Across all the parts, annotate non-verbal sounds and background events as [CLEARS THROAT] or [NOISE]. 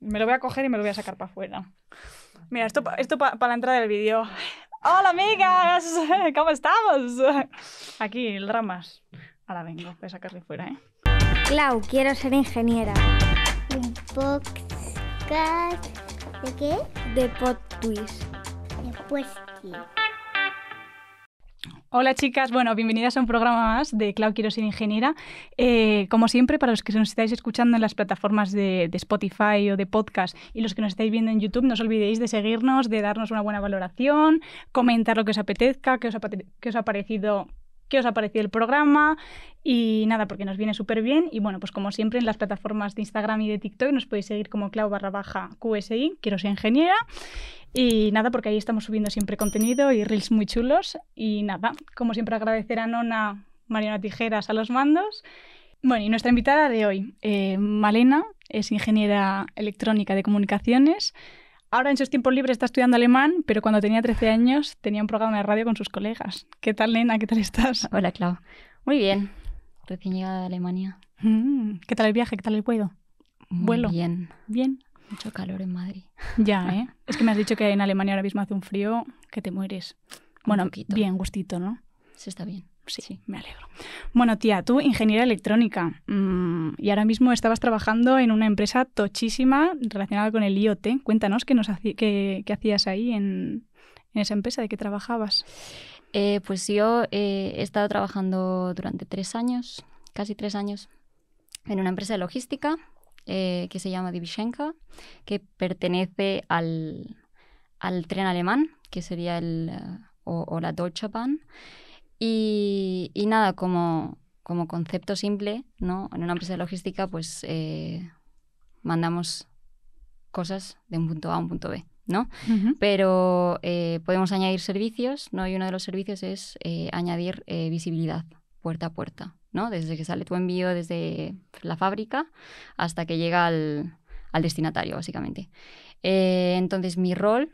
Me lo voy a coger y me lo voy a sacar para afuera. Mira, esto, esto para la entrada del vídeo. ¡Hola, amigas! [LAUGHS] ¿Cómo estamos? Aquí, el ramas. Ahora vengo, voy a sacarle fuera, ¿eh? Clau, quiero ser ingeniera. Un ¿De qué? De pot twist. De Hola chicas, bueno, bienvenidas a un programa más de Cloud Quiero ser ingeniera. Eh, como siempre, para los que nos estáis escuchando en las plataformas de, Spotify o de podcast y los que nos estáis viendo en YouTube, no os olvidéis de seguirnos, de darnos una buena valoración, comentar lo que os apetezca, que qué os ha parecido qué os ha parecido el programa y nada, porque nos viene súper bien. Y bueno, pues como siempre en las plataformas de Instagram y de TikTok nos podéis seguir como clau barra baja QSI, quiero ser ingeniera. Y nada, porque ahí estamos subiendo siempre contenido y reels muy chulos. Y nada, como siempre agradecer a Nona, Mariana Tijeras a los mandos. Bueno, y nuestra invitada de hoy, eh, Malena, es ingeniera electrónica de comunicaciones. Ahora en sus tiempos libres está estudiando alemán, pero cuando tenía 13 años tenía un programa de radio con sus colegas. ¿Qué tal, Nena? ¿Qué tal estás? [LAUGHS] Hola, Clau. Muy bien. Recién llegada de Alemania. Mm, ¿Qué tal el viaje? ¿Qué tal el vuelo? Muy vuelo. Bien. Bien. Mucho calor en Madrid. [LAUGHS] Ya, ¿eh? es que me has dicho que en Alemania ahora mismo hace un frío que te mueres. Bueno, bien, gustito, ¿no? Se está bien. Sí, sí, me alegro. Bueno, tía, tú ingeniera electrónica mm, y ahora mismo estabas trabajando en una empresa tochísima relacionada con el IoT. Cuéntanos qué, nos qué, hacías ahí en, esa empresa, de qué trabajabas. Eh, pues yo eh, he estado trabajando durante tres años, casi tres años, en una empresa de logística eh, que se llama Divishenka, que pertenece al, tren alemán, que sería el, o la Deutsche Bahn. Y, nada, como, concepto simple, ¿no? En una empresa de logística, pues eh, mandamos cosas de un punto A a un punto B, ¿no? Pero eh, podemos añadir servicios, ¿no? Y uno de los servicios es eh, añadir visibilidad puerta a puerta, ¿no? Desde que sale tu envío desde la fábrica hasta que llega al, al destinatario, básicamente. entonces, mi rol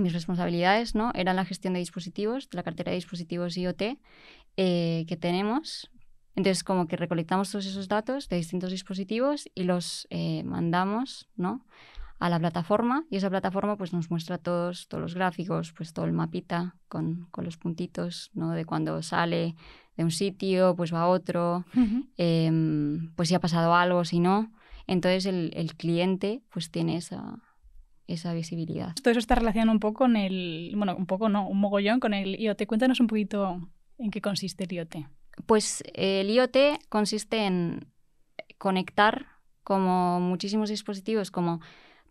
mis responsabilidades, ¿no? Eran la gestión de dispositivos, de la cartera de dispositivos IoT eh, que tenemos. Entonces, como que recolectamos todos esos datos de distintos dispositivos y los eh, mandamos, ¿no? a la plataforma y esa plataforma pues nos muestra todos, todos los gráficos, pues todo el mapita con, con los puntitos, ¿no? De cuando sale de un sitio, pues va a otro, em, pues si ha pasado algo, si no. Entonces el, el cliente pues tiene esa, esa visibilidad. Todo eso está relacionado un poco con el, bueno, un poco no, un mogollón con el IoT. Cuéntanos un poquito en qué consiste el IoT. Pues eh, el IoT consiste en conectar como muchísimos dispositivos, como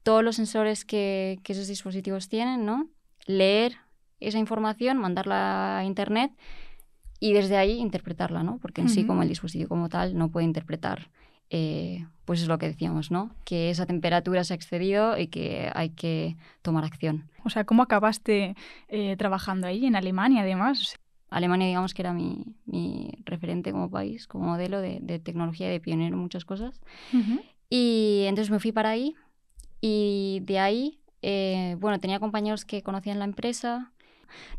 todos los sensores que, esos dispositivos tienen, ¿no? Leer esa información, mandarla a internet y desde ahí interpretarla, ¿no? Porque en sí como el dispositivo como tal no puede interpretar eh, pues es lo que decíamos, ¿no? Que esa temperatura se ha excedido y que hay que tomar acción. O sea, ¿cómo acabaste eh, trabajando ahí, en Alemania además? Alemania, digamos que era mi, referente como país, como modelo de, tecnología, de pionero muchas cosas. Y entonces me fui para ahí y de ahí, eh, bueno, tenía compañeros que conocían la empresa,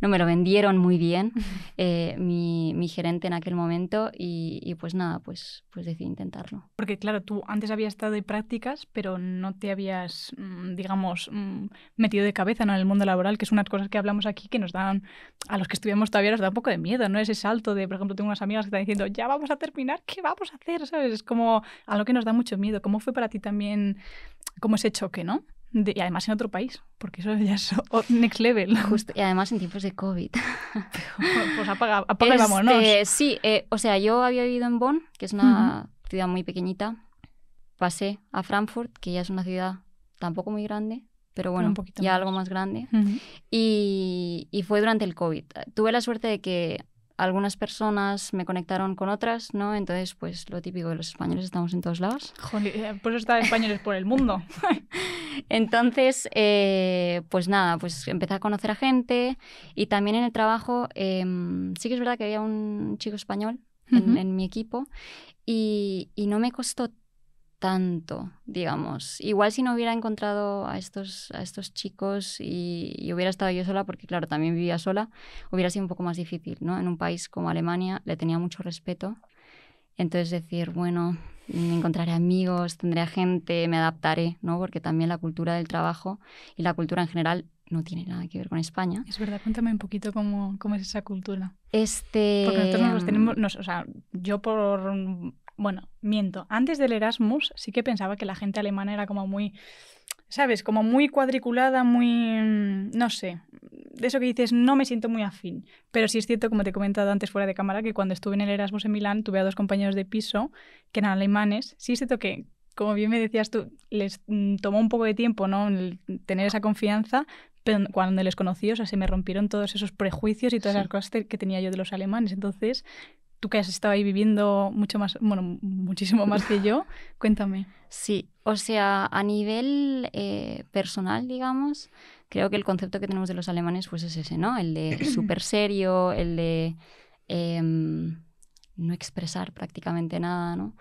no me lo vendieron muy bien eh, mi, mi, gerente en aquel momento y, y, pues nada, pues, pues decidí intentarlo. Porque claro, tú antes habías estado de prácticas, pero no te habías, mm, digamos, mm, metido de cabeza en el mundo laboral, que es unas cosas que hablamos aquí que nos dan, a los que estuvimos todavía nos da un poco de miedo, ¿no? Ese salto de, por ejemplo, tengo unas amigas que están diciendo, ya vamos a terminar, ¿qué vamos a hacer? ¿Sabes? Es como algo que nos da mucho miedo. ¿Cómo fue para ti también, como ese choque, no? y además en otro país, porque eso ya es next level. [LAUGHS] Justo, y además en tiempos de COVID. [LAUGHS] pues apaga, y este, vámonos. Sí, eh, o sea, yo había vivido en Bonn, que es una ciudad muy pequeñita. Pasé a Frankfurt, que ya es una ciudad tampoco muy grande, pero bueno, ya algo más grande. y, y, fue durante el COVID. Tuve la suerte de que algunas personas me conectaron con otras, ¿no? Entonces, pues lo típico de los españoles, estamos en todos lados. Joder, eh, por está españoles por el mundo. [LAUGHS] Entonces, eh, pues nada, pues empecé a conocer a gente y también en el trabajo, em, sí que es verdad que había un chico español en, mi equipo y, y no me costó tanto, digamos. Igual si no hubiera encontrado a estos, a estos chicos y, hubiera estado yo sola, porque claro, también vivía sola, hubiera sido un poco más difícil, ¿no? En un país como Alemania le tenía mucho respeto. Entonces decir, bueno, encontraré amigos, tendré gente, me adaptaré, ¿no? Porque también la cultura del trabajo y la cultura en general no tiene nada que ver con España. Es verdad, cuéntame un poquito cómo, cómo es esa cultura. Este... Porque nosotros nos mm, tenemos, o sea, yo por bueno, miento. Antes del Erasmus sí que pensaba que la gente alemana era como muy, ¿sabes? Como muy cuadriculada, muy... Mm, no sé. De eso que dices, no me siento muy afín. Pero sí es cierto, como te he comentado antes fuera de cámara, que cuando estuve en el Erasmus en Milán tuve a dos compañeros de piso que eran alemanes. Sí es cierto que como bien me decías tú, les mm, tomó un poco de tiempo ¿no? tener esa confianza, pero cuando les conocí, o sea, se me rompieron todos esos prejuicios y todas las cosas que tenía yo de los alemanes. Entonces, tú que has estado ahí viviendo mucho más, bueno, muchísimo más que yo, [LAUGHS] cuéntame. Sí, o sea, a nivel eh, personal, digamos, creo que el concepto que tenemos de los alemanes pues es ese, ¿no? El de [CLEARS THROAT] súper serio, el de em, no expresar prácticamente nada, ¿no?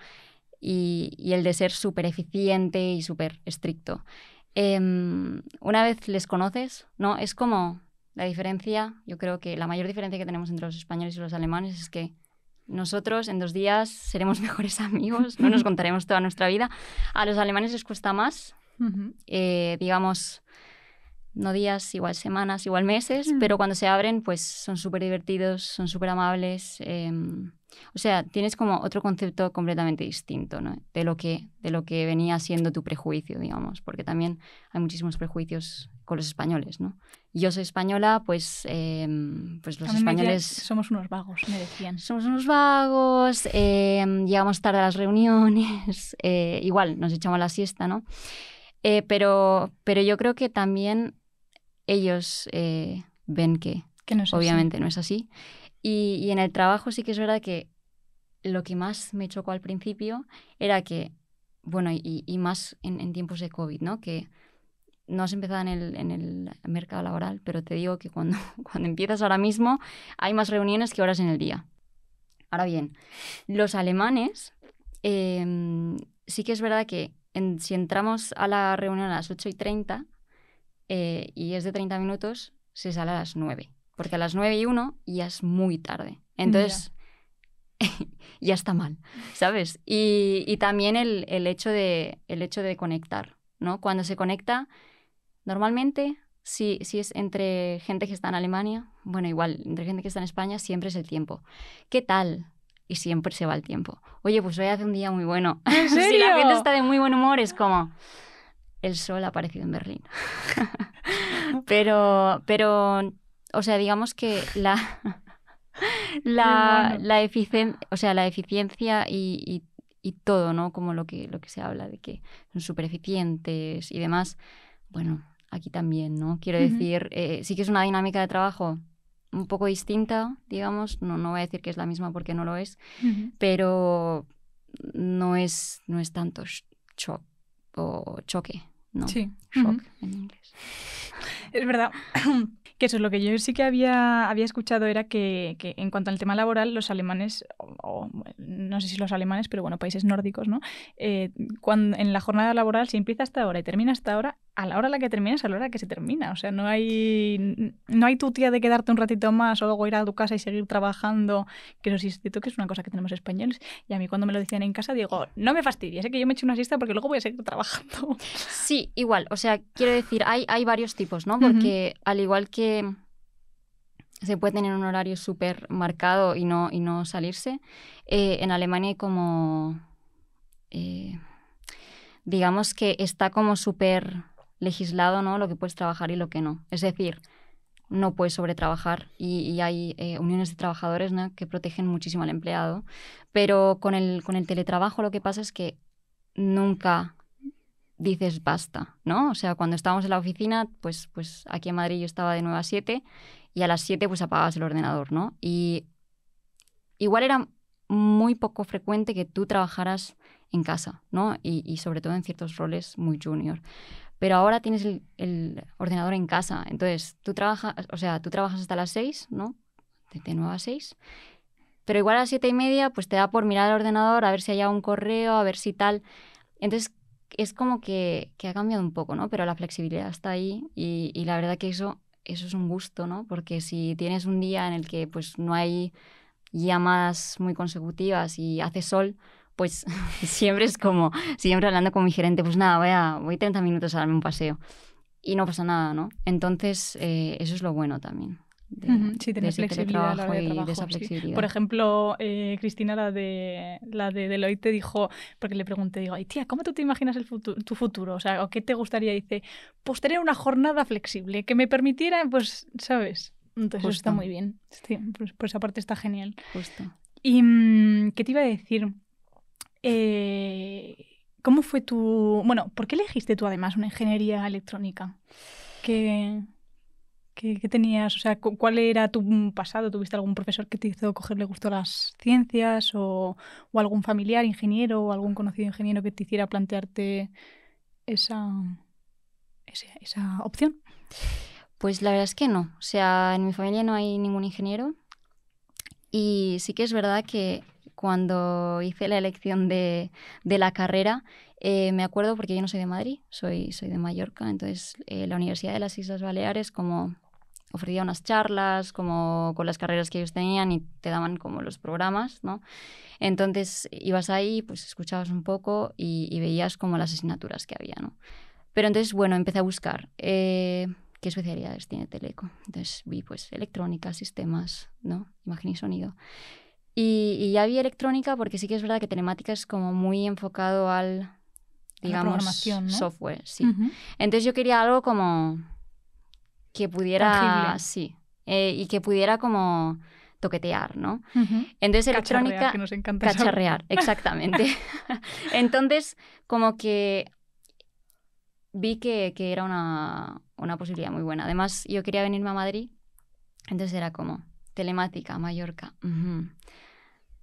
Y, el de ser súper eficiente y súper estricto. Em, una vez les conoces, ¿no? Es como la diferencia, yo creo que la mayor diferencia que tenemos entre los españoles y los alemanes es que nosotros en dos días seremos [LAUGHS] mejores amigos, no nos [LAUGHS] contaremos toda nuestra vida. A los alemanes les cuesta más, eh, digamos, no días, igual semanas, igual meses, mm. pero cuando se abren, pues son súper divertidos, son súper amables. Em, o sea, tienes como otro concepto completamente distinto ¿no? de, lo que, de lo que venía siendo tu prejuicio, digamos, porque también hay muchísimos prejuicios con los españoles, ¿no? Yo soy española, pues, em, pues los españoles... somos unos vagos, me decían. Somos unos vagos, eh, llegamos tarde a las reuniones, [LAUGHS] eh, igual nos echamos la siesta, ¿no? Eh, pero, pero yo creo que también ellos eh, ven que, que no obviamente así. no es así y, en el trabajo sí que es verdad que lo que más me chocó al principio era que, bueno, y, más en, tiempos de COVID, ¿no? Que no has empezado en el, mercado laboral, pero te digo que cuando, [LAUGHS] cuando empiezas ahora mismo hay más reuniones que horas en el día. Ahora bien, los alemanes, em, sí que es verdad que si entramos a la reunión a las 8 y 30 eh, y es de 30 minutos, se sale a las 9 porque a las 9 y 1 ya es muy tarde. Entonces, [LAUGHS] ya está mal, ¿sabes? Y, también el, hecho de, el hecho de conectar, ¿no? Cuando se conecta, normalmente, si, si es entre gente que está en Alemania, bueno, igual, entre gente que está en España, siempre es el tiempo. ¿Qué tal? y siempre se va el tiempo. Oye, pues hoy hace un día muy bueno. [LAUGHS] si la gente está de muy buen humor, es como el sol ha aparecido en Berlín. [LAUGHS] pero, pero o sea, digamos que la, [LAUGHS] la, la, o sea, la eficiencia y, todo, ¿no? Como lo que, lo que se habla de que son súper eficientes y demás. Bueno, aquí también, ¿no? Quiero decir, eh, sí que es una dinámica de trabajo un poco distinta, digamos. No, no voy a decir que es la misma porque no lo es, pero no es, no es tanto shock o choque, ¿no? Sí. Shock en inglés. Es verdad. [LAUGHS] Que eso es lo que yo sí que había, había escuchado era que, en cuanto al tema laboral, los alemanes, o, no sé si los alemanes, pero bueno, países nórdicos, ¿no? Eh, cuando, en la jornada laboral, si empieza hasta ahora y termina hasta ahora, a la hora a la que termina es a la hora que se termina. O sea, no hay, no hay tu tía de quedarte un ratito más o luego ir a tu casa y seguir trabajando. Que que es una cosa que tenemos españoles. Y a mí cuando me lo decían en casa, digo, no me fastidies, es eh, que yo me echo una siesta porque luego voy a seguir trabajando. Sí, igual. O sea, quiero decir, hay, hay varios tipos, ¿no? Porque al igual que se puede tener un horario súper marcado y no, y no salirse. Eh, en Alemania hay como, eh, digamos que está como súper legislado, ¿no? Lo que puedes trabajar y lo que no. Es decir, no puedes sobretrabajar y, y hay eh, uniones de trabajadores que protegen muchísimo al empleado. Pero con el, con el teletrabajo lo que pasa es que nunca dices basta, ¿no? O sea, cuando estábamos en la oficina, pues, pues aquí en Madrid yo estaba de 9 a 7 y a las 7 pues apagabas el ordenador, ¿no? Y igual era muy poco frecuente que tú trabajaras en casa, ¿no? Y, sobre todo en ciertos roles muy junior. Pero ahora tienes el, ordenador en casa, entonces tú trabajas, o sea, tú trabajas hasta las 6, ¿no? De, 9 a 6. Pero igual a las 7 y media pues te da por mirar el ordenador, a ver si hay un correo, a ver si tal. Entonces es como que, ha cambiado un poco, ¿no? Pero la flexibilidad está ahí y, y la verdad que eso, eso es un gusto, ¿no? Porque si tienes un día en el que pues no hay llamadas muy consecutivas y hace sol, pues [LAUGHS] siempre es como, siempre hablando con mi gerente, pues nada, voy, a, voy 30 minutos a darme un paseo y no pasa nada, ¿no? Entonces, eh, eso es lo bueno también de, sí, tener flexibilidad la de trabajo, Por ejemplo, eh, Cristina, la de, la de Deloitte, dijo, porque le pregunté, digo, ay tía, ¿cómo tú te imaginas tu futuro? O sea, ¿o ¿qué te gustaría? dice, pues tener una jornada flexible que me permitiera, pues, ¿sabes? Entonces está muy bien. pues, por esa parte está genial. Justo. ¿Y mm, qué te iba a decir? Eh, ¿Cómo fue tu...? Bueno, ¿por qué elegiste tú además una ingeniería electrónica? Que... ¿Qué, tenías? O sea, ¿cuál era tu mm, pasado? ¿Tuviste algún profesor que te hizo cogerle gusto a las ciencias? O, ¿O, algún familiar ingeniero o algún conocido ingeniero que te hiciera plantearte esa, esa, esa opción? Pues la verdad es que no. O sea, en mi familia no hay ningún ingeniero. Y sí que es verdad que cuando hice la elección de, de la carrera, eh, me acuerdo porque yo no soy de Madrid, soy, soy de Mallorca, entonces eh, la Universidad de las Islas Baleares como ofrecía unas charlas como con las carreras que ellos tenían y te daban como los programas, ¿no? Entonces ibas ahí, pues escuchabas un poco y, veías como las asignaturas que había, ¿no? Pero entonces, bueno, empecé a buscar eh, qué especialidades tiene Teleco. Entonces vi pues electrónica, sistemas, ¿no? Imagen y sonido. Y, y ya vi electrónica porque sí que es verdad que telemática es como muy enfocado al digamos, software, sí. Entonces yo quería algo como que pudiera, sí, eh, y que pudiera como toquetear, ¿no? Entonces electrónica, cacharrear, cacharrear [LAUGHS] exactamente. [LAUGHS] Entonces como que vi que, era una, posibilidad muy buena. Además yo quería venirme a Madrid, entonces era como telemática, Mallorca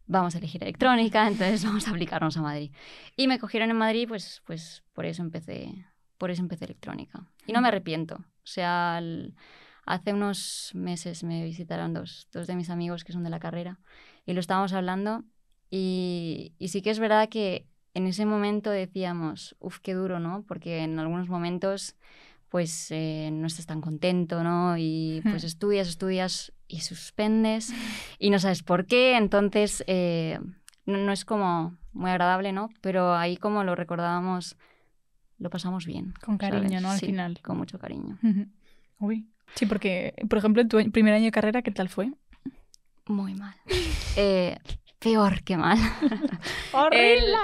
vamos a elegir electrónica, entonces [LAUGHS] vamos a aplicarnos a Madrid. Y me cogieron en Madrid, pues, pues por eso empecé, por eso empecé electrónica. Y no me arrepiento. O sea, hace unos meses me visitaron dos, dos de mis amigos que son de la carrera y lo estábamos hablando y, y sí que es verdad que en ese momento decíamos, uff, qué duro, ¿no? Porque en algunos momentos pues eh, no estás tan contento, ¿no? Y pues [LAUGHS] estudias, estudias y suspendes y no sabes por qué, entonces eh, no, es como muy agradable, ¿no? Pero ahí como lo recordábamos, lo pasamos bien. Con cariño, ¿no? Al final. Con mucho cariño. Uy. Sí, porque, por ejemplo, en tu primer año de carrera, ¿qué tal fue? Muy mal. Eh, peor que mal. [LAUGHS] Horrible.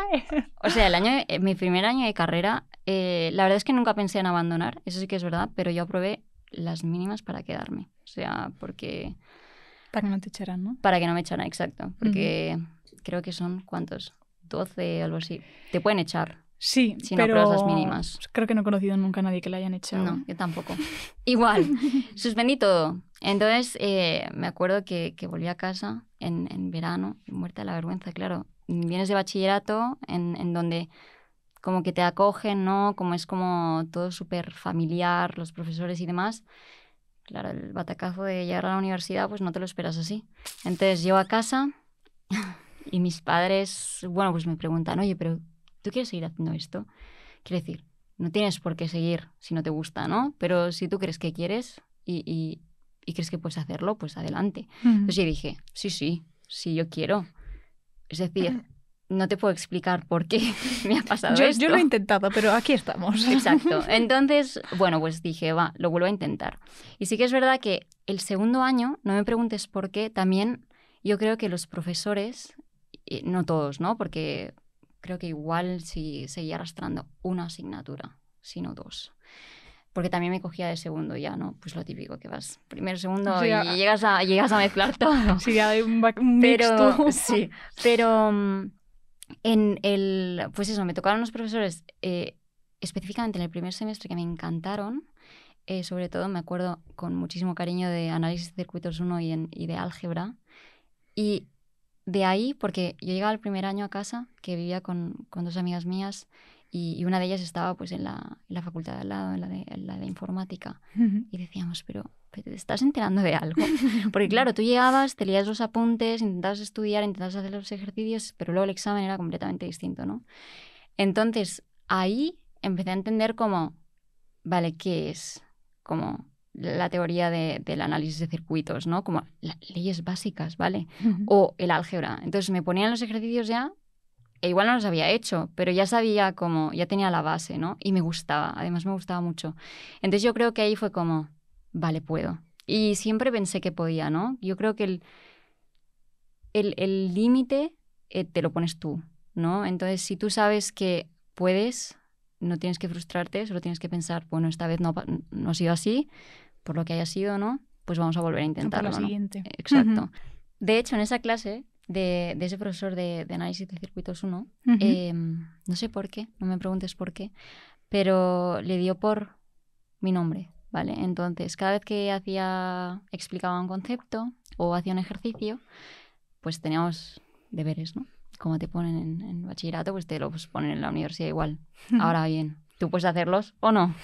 o sea, el año, mi primer año de carrera eh, la verdad es que nunca pensé en abandonar, eso sí que es verdad, pero yo aprobé las mínimas para quedarme. O sea, porque... Para que no te echaran, ¿no? Para que no me echaran, exacto. Porque creo que son, ¿cuántos? 12 o algo así. Te pueden echar. Sí, si no las mínimas. Creo que no he conocido nunca a nadie que la hayan echado. No, yo tampoco. Igual, [LAUGHS] suspendí todo. Entonces, eh, me acuerdo que, volví a casa en, verano, muerta de la vergüenza, claro. Vienes de bachillerato en, en donde como que te acogen, ¿no? Como es como todo súper familiar, los profesores y demás. Claro, el batacazo de llegar a la universidad, pues no te lo esperas así. Entonces llego a casa [LAUGHS] y mis padres, bueno, pues me preguntan, oye, pero ¿tú quieres seguir haciendo esto? quiere decir, no tienes por qué seguir si no te gusta, ¿no? Pero si tú crees que quieres y, y, crees que puedes hacerlo, pues adelante. Entonces yo dije, sí, sí, sí, yo quiero. Es decir, [CLEARS THROAT] no te puedo explicar por qué [LAUGHS] me ha pasado yo, esto. Yo lo he intentado, pero aquí estamos. [LAUGHS] Exacto. [LAUGHS] Entonces, bueno, pues dije, va, lo vuelvo a intentar. Y sí que es verdad que el segundo año, no me preguntes por qué, también yo creo que los profesores, eh, no todos, ¿no? Porque creo que igual si seguía arrastrando una asignatura, sino dos. Porque también me cogía de segundo ya, ¿no? Pues lo típico que vas primero, segundo y llegas a, llegas a mezclar todo. Sí, hay un, un pero, mixto. Sí, pero... Mm, en el, pues eso, me tocaron unos profesores eh, específicamente en el primer semestre que me encantaron. Eh, sobre todo me acuerdo con muchísimo cariño de análisis de circuitos 1 y, de álgebra. Y de ahí, porque yo llegaba el primer año a casa, que vivía con, con dos amigas mías, y, una de ellas estaba pues en la, en la facultad de al lado, en la de, la de informática, y decíamos, pero ¿te estás enterando de algo? [LAUGHS] Porque claro, tú llegabas, te leías los apuntes, intentabas estudiar, intentabas hacer los ejercicios, pero luego el examen era completamente distinto, ¿no? Entonces, ahí empecé a entender como, vale, ¿qué es? Como la teoría del análisis de circuitos, ¿no? Como las leyes básicas, ¿vale? O el álgebra. Entonces me ponían los ejercicios ya, e igual no los había hecho, pero ya sabía cómo ya tenía la base, ¿no? Y me gustaba, además me gustaba mucho. Entonces yo creo que ahí fue como, vale, puedo. Y siempre pensé que podía, ¿no? Yo creo que el límite eh, te lo pones tú, ¿no? Entonces, si tú sabes que puedes, no tienes que frustrarte, solo tienes que pensar, bueno, esta vez no, no ha sido así, por lo que haya sido, ¿no? Pues vamos a volver a intentarlo. Por la siguiente. Exacto. De hecho, en esa clase de, ese profesor de, análisis de circuitos 1, em, no sé por qué, no me preguntes por qué, pero le dio por mi nombre. ¿vale? Entonces, cada vez que hacía, explicaba un concepto o hacía un ejercicio, pues teníamos deberes, ¿no? Como te ponen en, bachillerato, pues te los pues, ponen en la universidad igual. [LAUGHS] Ahora bien, tú puedes hacerlos o no.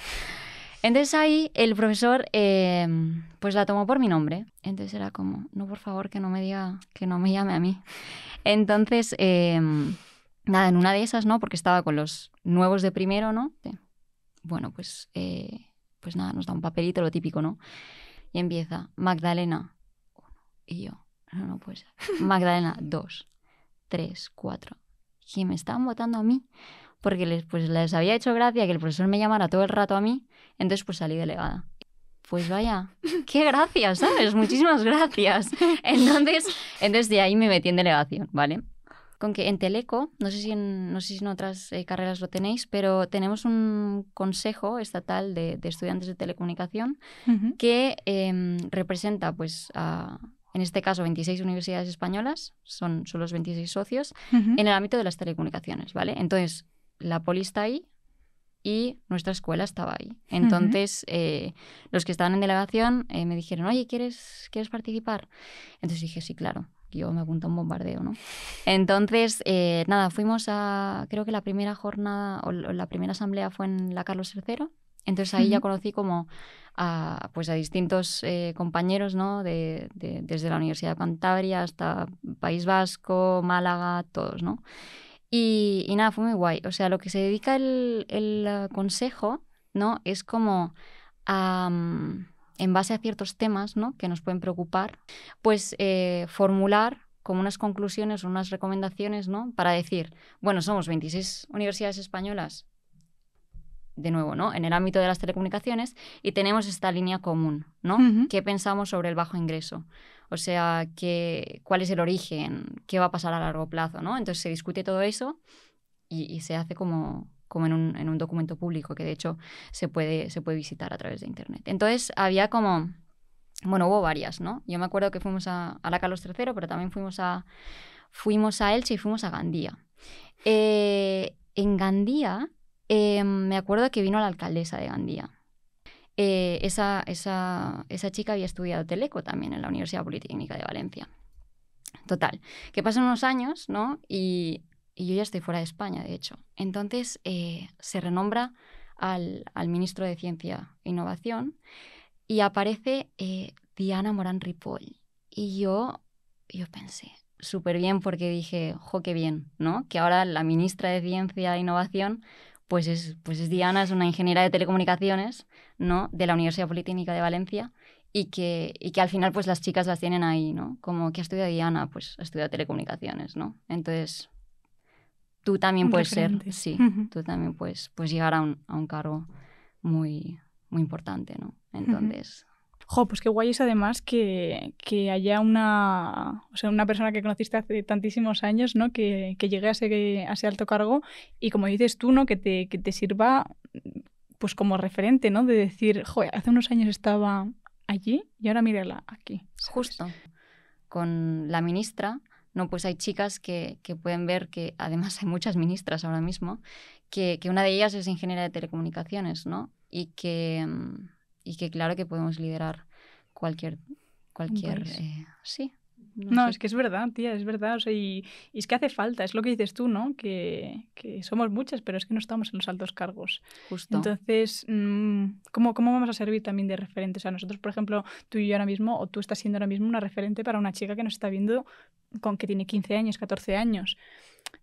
Entonces ahí el profesor em, pues la tomó por mi nombre. Entonces era como, no, por favor, que no me diga, que no me llame a mí. Entonces, em, nada, en una de esas, ¿no? Porque estaba con los nuevos de primero, ¿no? Bueno, pues eh, pues nada, nos da un papelito, lo típico, ¿no? Y empieza, Magdalena, uno, y yo, no, no puede [LAUGHS] Magdalena, dos, tres, cuatro. Y me estaban votando a mí, porque les, pues, les había hecho gracia que el profesor me llamara todo el rato a mí, entonces pues salí delegada. Pues vaya, [LAUGHS] qué gracias, ¿sabes? Muchísimas gracias. [LAUGHS] Entonces, entonces de ahí me metí en delegación, ¿vale? con que en Teleco, no sé si en, no sé si en otras eh, carreras lo tenéis, pero tenemos un consejo estatal de, estudiantes de telecomunicación que em, representa, pues, en este caso, 26 universidades españolas, son, son los 26 socios, en el ámbito de las telecomunicaciones, ¿vale? Entonces, la poli está ahí, y nuestra escuela estaba ahí. Entonces, eh, los que estaban en delegación eh, me dijeron, oye, ¿quieres, ¿quieres participar? Entonces dije, sí, claro yo me apunta un bombardeo, ¿no? Entonces, eh, nada, fuimos a, creo que la primera jornada o la primera asamblea fue en la Carlos III. Entonces ahí ya conocí como a, pues a distintos eh, compañeros, ¿no? desde la Universidad de Cantabria hasta País Vasco, Málaga, todos, ¿no? Y, nada, fue muy guay. O sea, lo que se dedica el, eh, consejo, ¿no? Es como a en base a ciertos temas que nos pueden preocupar, pues eh, formular como unas conclusiones o unas recomendaciones ¿no? para decir, bueno, somos 26 universidades españolas, de nuevo, ¿no? en el ámbito de las telecomunicaciones, y tenemos esta línea común, ¿no? ¿Qué pensamos sobre el bajo ingreso? O sea, ¿cuál es el origen? ¿Qué va a pasar a largo plazo? ¿no? Entonces se discute todo eso y se hace como, como en un, documento público que de hecho se puede, se puede visitar a través de Internet. Entonces había como, bueno, hubo varias, ¿no? Yo me acuerdo que fuimos a, a la Carlos III, pero también fuimos a, fuimos a Elche y fuimos a Gandía. Eh, en Gandía, eh, me acuerdo que vino la alcaldesa de Gandía. Eh, esa, esa, esa chica había estudiado Teleco también en la Universidad Politécnica de Valencia. Total, que pasan unos años, ¿no? Y y yo ya estoy fuera de España, de hecho. Entonces eh, se renombra al, al, ministro de Ciencia e Innovación y aparece eh, Diana Morán Ripoll. Y yo, yo pensé, súper bien porque dije, jo, qué bien, ¿no? Que ahora la ministra de Ciencia e Innovación, pues es, pues es Diana, es una ingeniera de telecomunicaciones, ¿no? De la Universidad Politécnica de Valencia y que, y que al final pues las chicas las tienen ahí, ¿no? Como que estudia Diana, pues ha estudiado telecomunicaciones, ¿no? Entonces, tú también puedes ser, sí, tú también puedes, llegar a un, a un, cargo muy, muy importante, ¿no? Entonces... Jo, pues qué guay es además que, haya una, o sea, una persona que conociste hace tantísimos años, ¿no? Que, que llegue a ese, alto cargo y como dices tú, ¿no? Que te, sirva pues como referente, ¿no? De decir, jo, hace unos años estaba allí y ahora mírala aquí. Justo. Con la ministra pues hay chicas que, pueden ver que, además hay muchas ministras ahora mismo, que, una de ellas es ingeniera de telecomunicaciones, ¿no? Y que, mm, y que claro que podemos liderar cualquier, cualquier eh, sí, no, es que es verdad, tía, es verdad. y, es que hace falta, es lo que dices tú, ¿no? Que, somos muchas, pero es que no estamos en los altos cargos. Justo. Entonces, mm, ¿cómo, ¿cómo vamos a servir también de referentes? a nosotros, por ejemplo, tú y yo ahora mismo, o tú estás siendo ahora mismo una referente para una chica que nos está viendo con que tiene 15 años, 14 años.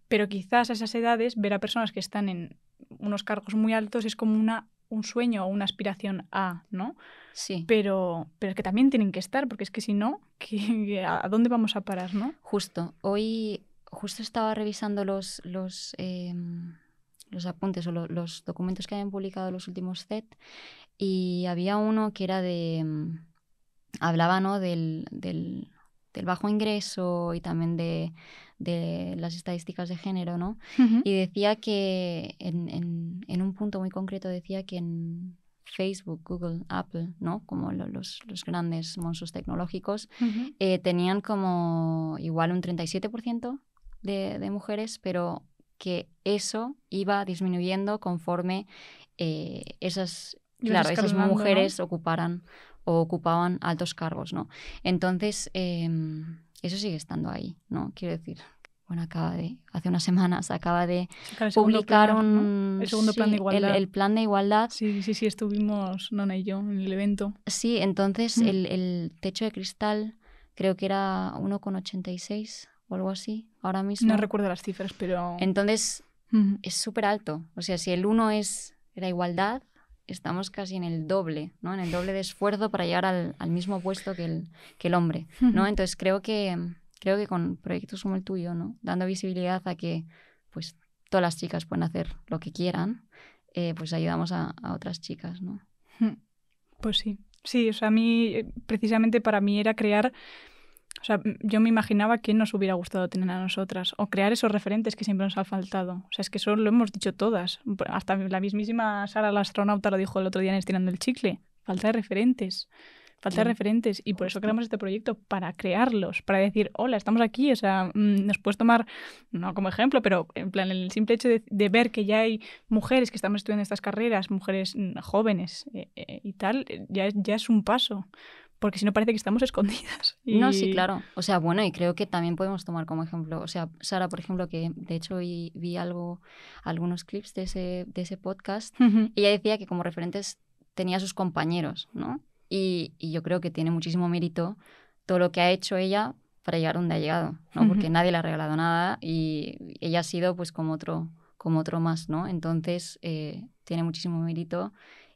Pero quizás a esas edades ver a personas que están en unos cargos muy altos es como una un sueño o una aspiración a, ¿no? Sí. Pero, pero es que también tienen que estar, porque es que si no, [LAUGHS] ¿a dónde vamos a parar, no? Justo. Hoy justo estaba revisando los, los, em, los apuntes o los documentos que habían publicado los últimos CET y había uno que era de... Em, hablaba, ¿no? del, del bajo ingreso y también de de las estadísticas de género, ¿no? Y decía que en, un punto muy concreto decía que en Facebook, Google, Apple, ¿no? Como los, grandes monstruos tecnológicos, eh, tenían como igual un 37% de, mujeres, pero que eso iba disminuyendo conforme eh, esas, mujeres ocuparan o ocupaban altos cargos, ¿no? Entonces, em, eso sigue estando ahí, ¿no? Quiero decir, bueno, acaba de, hace unas semanas, acaba de publicar El segundo plan de igualdad. El, plan de igualdad. Sí, sí, sí, estuvimos Nana y yo en el evento. Sí, entonces mm. el, techo de cristal creo que era 1,86 o algo así, ahora mismo. No recuerdo las cifras, pero... Entonces es súper alto. O sea, si el 1 es la igualdad, estamos casi en el doble, ¿no? En el doble de esfuerzo para llegar al, mismo puesto que el, que el hombre, ¿no? [LAUGHS] Entonces creo que, creo que con proyectos como el tuyo, ¿no? Dando visibilidad a que, pues, todas las chicas pueden hacer lo que quieran, eh, pues ayudamos a, a, otras chicas, ¿no? [LAUGHS] Pues sí. Sí, o sea, a mí, eh, precisamente para mí era crear o sea, yo me imaginaba que nos hubiera gustado tener a nosotras o crear esos referentes que siempre nos ha faltado. O sea, es que eso lo hemos dicho todas. Hasta la mismísima Sara, la astronauta, lo dijo el otro día en Estirando el Chicle. Falta de referentes. Falta de referentes. Y por eso creamos este proyecto, para crearlos, para decir, hola, estamos aquí. O sea, mm, nos puedes tomar, no como ejemplo, pero en plan, el simple hecho de, ver que ya hay mujeres que están estudiando estas carreras, mujeres mm, jóvenes eh, eh, y tal, eh, ya, ya es un paso porque si no parece que estamos escondidas. [LAUGHS] No, sí, claro. O sea, bueno, y creo que también podemos tomar como ejemplo, o sea, Sara, por ejemplo, que de hecho vi algo, algunos clips de ese, de ese podcast, ella decía que como referentes tenía a sus compañeros, ¿no? Y, yo creo que tiene muchísimo mérito todo lo que ha hecho ella para llegar donde ha llegado, ¿no? Porque nadie le ha regalado nada y ella ha sido pues como otro, como otro más, ¿no? Entonces, eh, tiene muchísimo mérito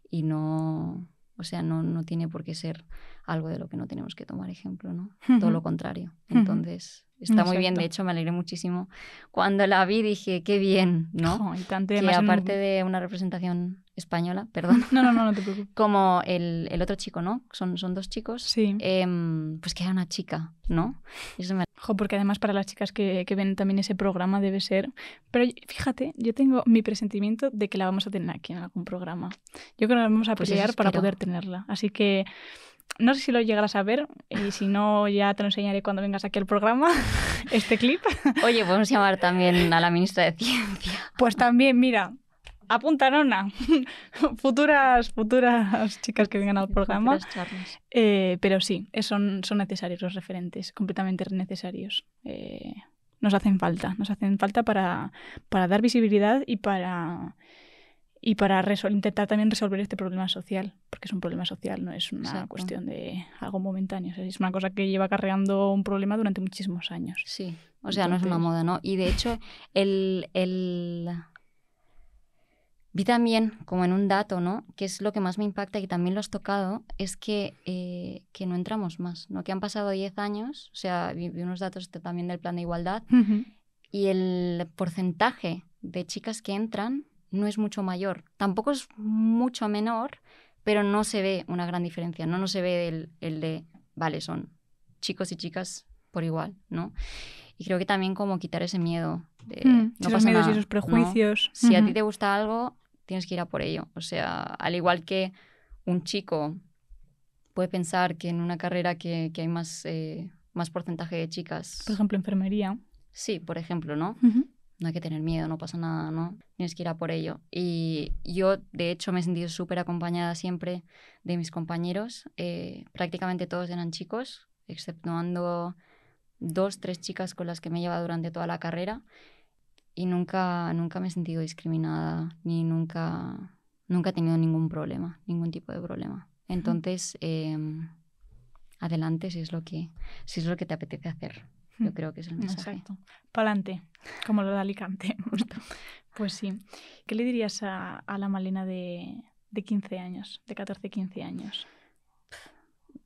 y no, o sea, no, no tiene por qué ser algo de lo que no tenemos que tomar ejemplo, ¿no? Todo lo contrario. Entonces, está muy bien. De hecho, me alegré muchísimo cuando la vi. Dije, qué bien, ¿no? [LAUGHS] y tanto, que aparte de una representación española, [LAUGHS] perdón. No, no, no, no te preocupes. Como el, el otro chico, ¿no? Son, son dos chicos. Sí. Em, pues que era una chica, ¿no? Eso me... Ojo, porque además para las chicas que, que ven también ese programa debe ser... Pero fíjate, yo tengo mi presentimiento de que la vamos a tener aquí en algún programa. Yo creo que la vamos a pues pelear para poder tenerla. Así que no sé si lo llegarás a ver y si no ya te lo enseñaré cuando vengas aquí al programa, [LAUGHS] este clip. Oye, podemos llamar también a la ministra de Ciencia. Pues también, mira, apuntarona. [LAUGHS] futuras, futuras chicas que vengan al programa. Eh, pero sí, eh, son, son necesarios los referentes, completamente necesarios. Eh, nos hacen falta, nos hacen falta para, para dar visibilidad y para y para intentar también resolver este problema social, porque es un problema social, no es una cuestión de algo momentáneo, es una cosa que lleva acarreando un problema durante muchísimos años. Sí, o sea, no es una moda, ¿no? Y de hecho, el, el... vi también, como en un dato, ¿no? Que es lo que más me impacta y que también lo has tocado, es que, eh, que no entramos más, ¿no? Que han pasado 10 años, o sea, vi, unos datos también del plan de igualdad, y el porcentaje de chicas que entran no es mucho mayor. Tampoco es mucho menor, pero no se ve una gran diferencia. No, no se ve el, de, vale, son chicos y chicas por igual, ¿no? Y creo que también como quitar ese miedo. De, hmm, no esos miedos y esos prejuicios. Si a ti te gusta algo, tienes que ir a por ello. O sea, al igual que un chico puede pensar que en una carrera que, hay más, eh, más porcentaje de chicas. Por ejemplo, enfermería. Sí, por ejemplo, ¿no? no hay que tener miedo, no pasa nada, ¿no? Tienes que ir a por ello. Y yo, de hecho, me he sentido súper acompañada siempre de mis compañeros. Eh, prácticamente todos eran chicos, exceptuando dos, tres chicas con las que me he llevado durante toda la carrera. Y nunca, nunca me he sentido discriminada, ni nunca, nunca he tenido ningún problema, ningún tipo de problema. Entonces, em, adelante si es, lo que, si es lo que te apetece hacer. Hmm. Yo creo que es el mensaje. Exacto. Pa'lante, como lo de Alicante. [LAUGHS] pues sí. ¿Qué le dirías a, la Malena de, 15 años, de 14, 15 años?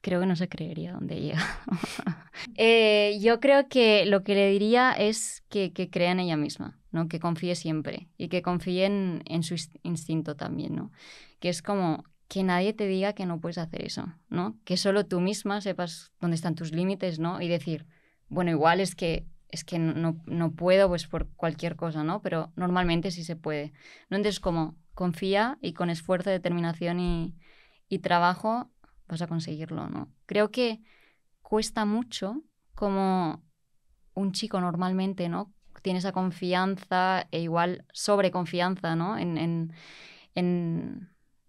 creo que no se creería dónde llega. [LAUGHS] Eh, yo creo que lo que le diría es que, que, crea en ella misma, ¿no? que confíe siempre y que confíe en, en, su instinto también, ¿no? que es como que nadie te diga que no puedes hacer eso, ¿no? que solo tú misma sepas dónde están tus límites ¿no? y decir, bueno, igual es que es que no, no, puedo, pues por cualquier cosa, ¿no? Pero normalmente sí se puede. ¿no? Entonces, como confía y con esfuerzo, determinación y, y trabajo vas a conseguirlo, ¿no? Creo que cuesta mucho como un chico normalmente, ¿no? Tiene esa confianza e igual sobreconfianza, ¿no? En, en,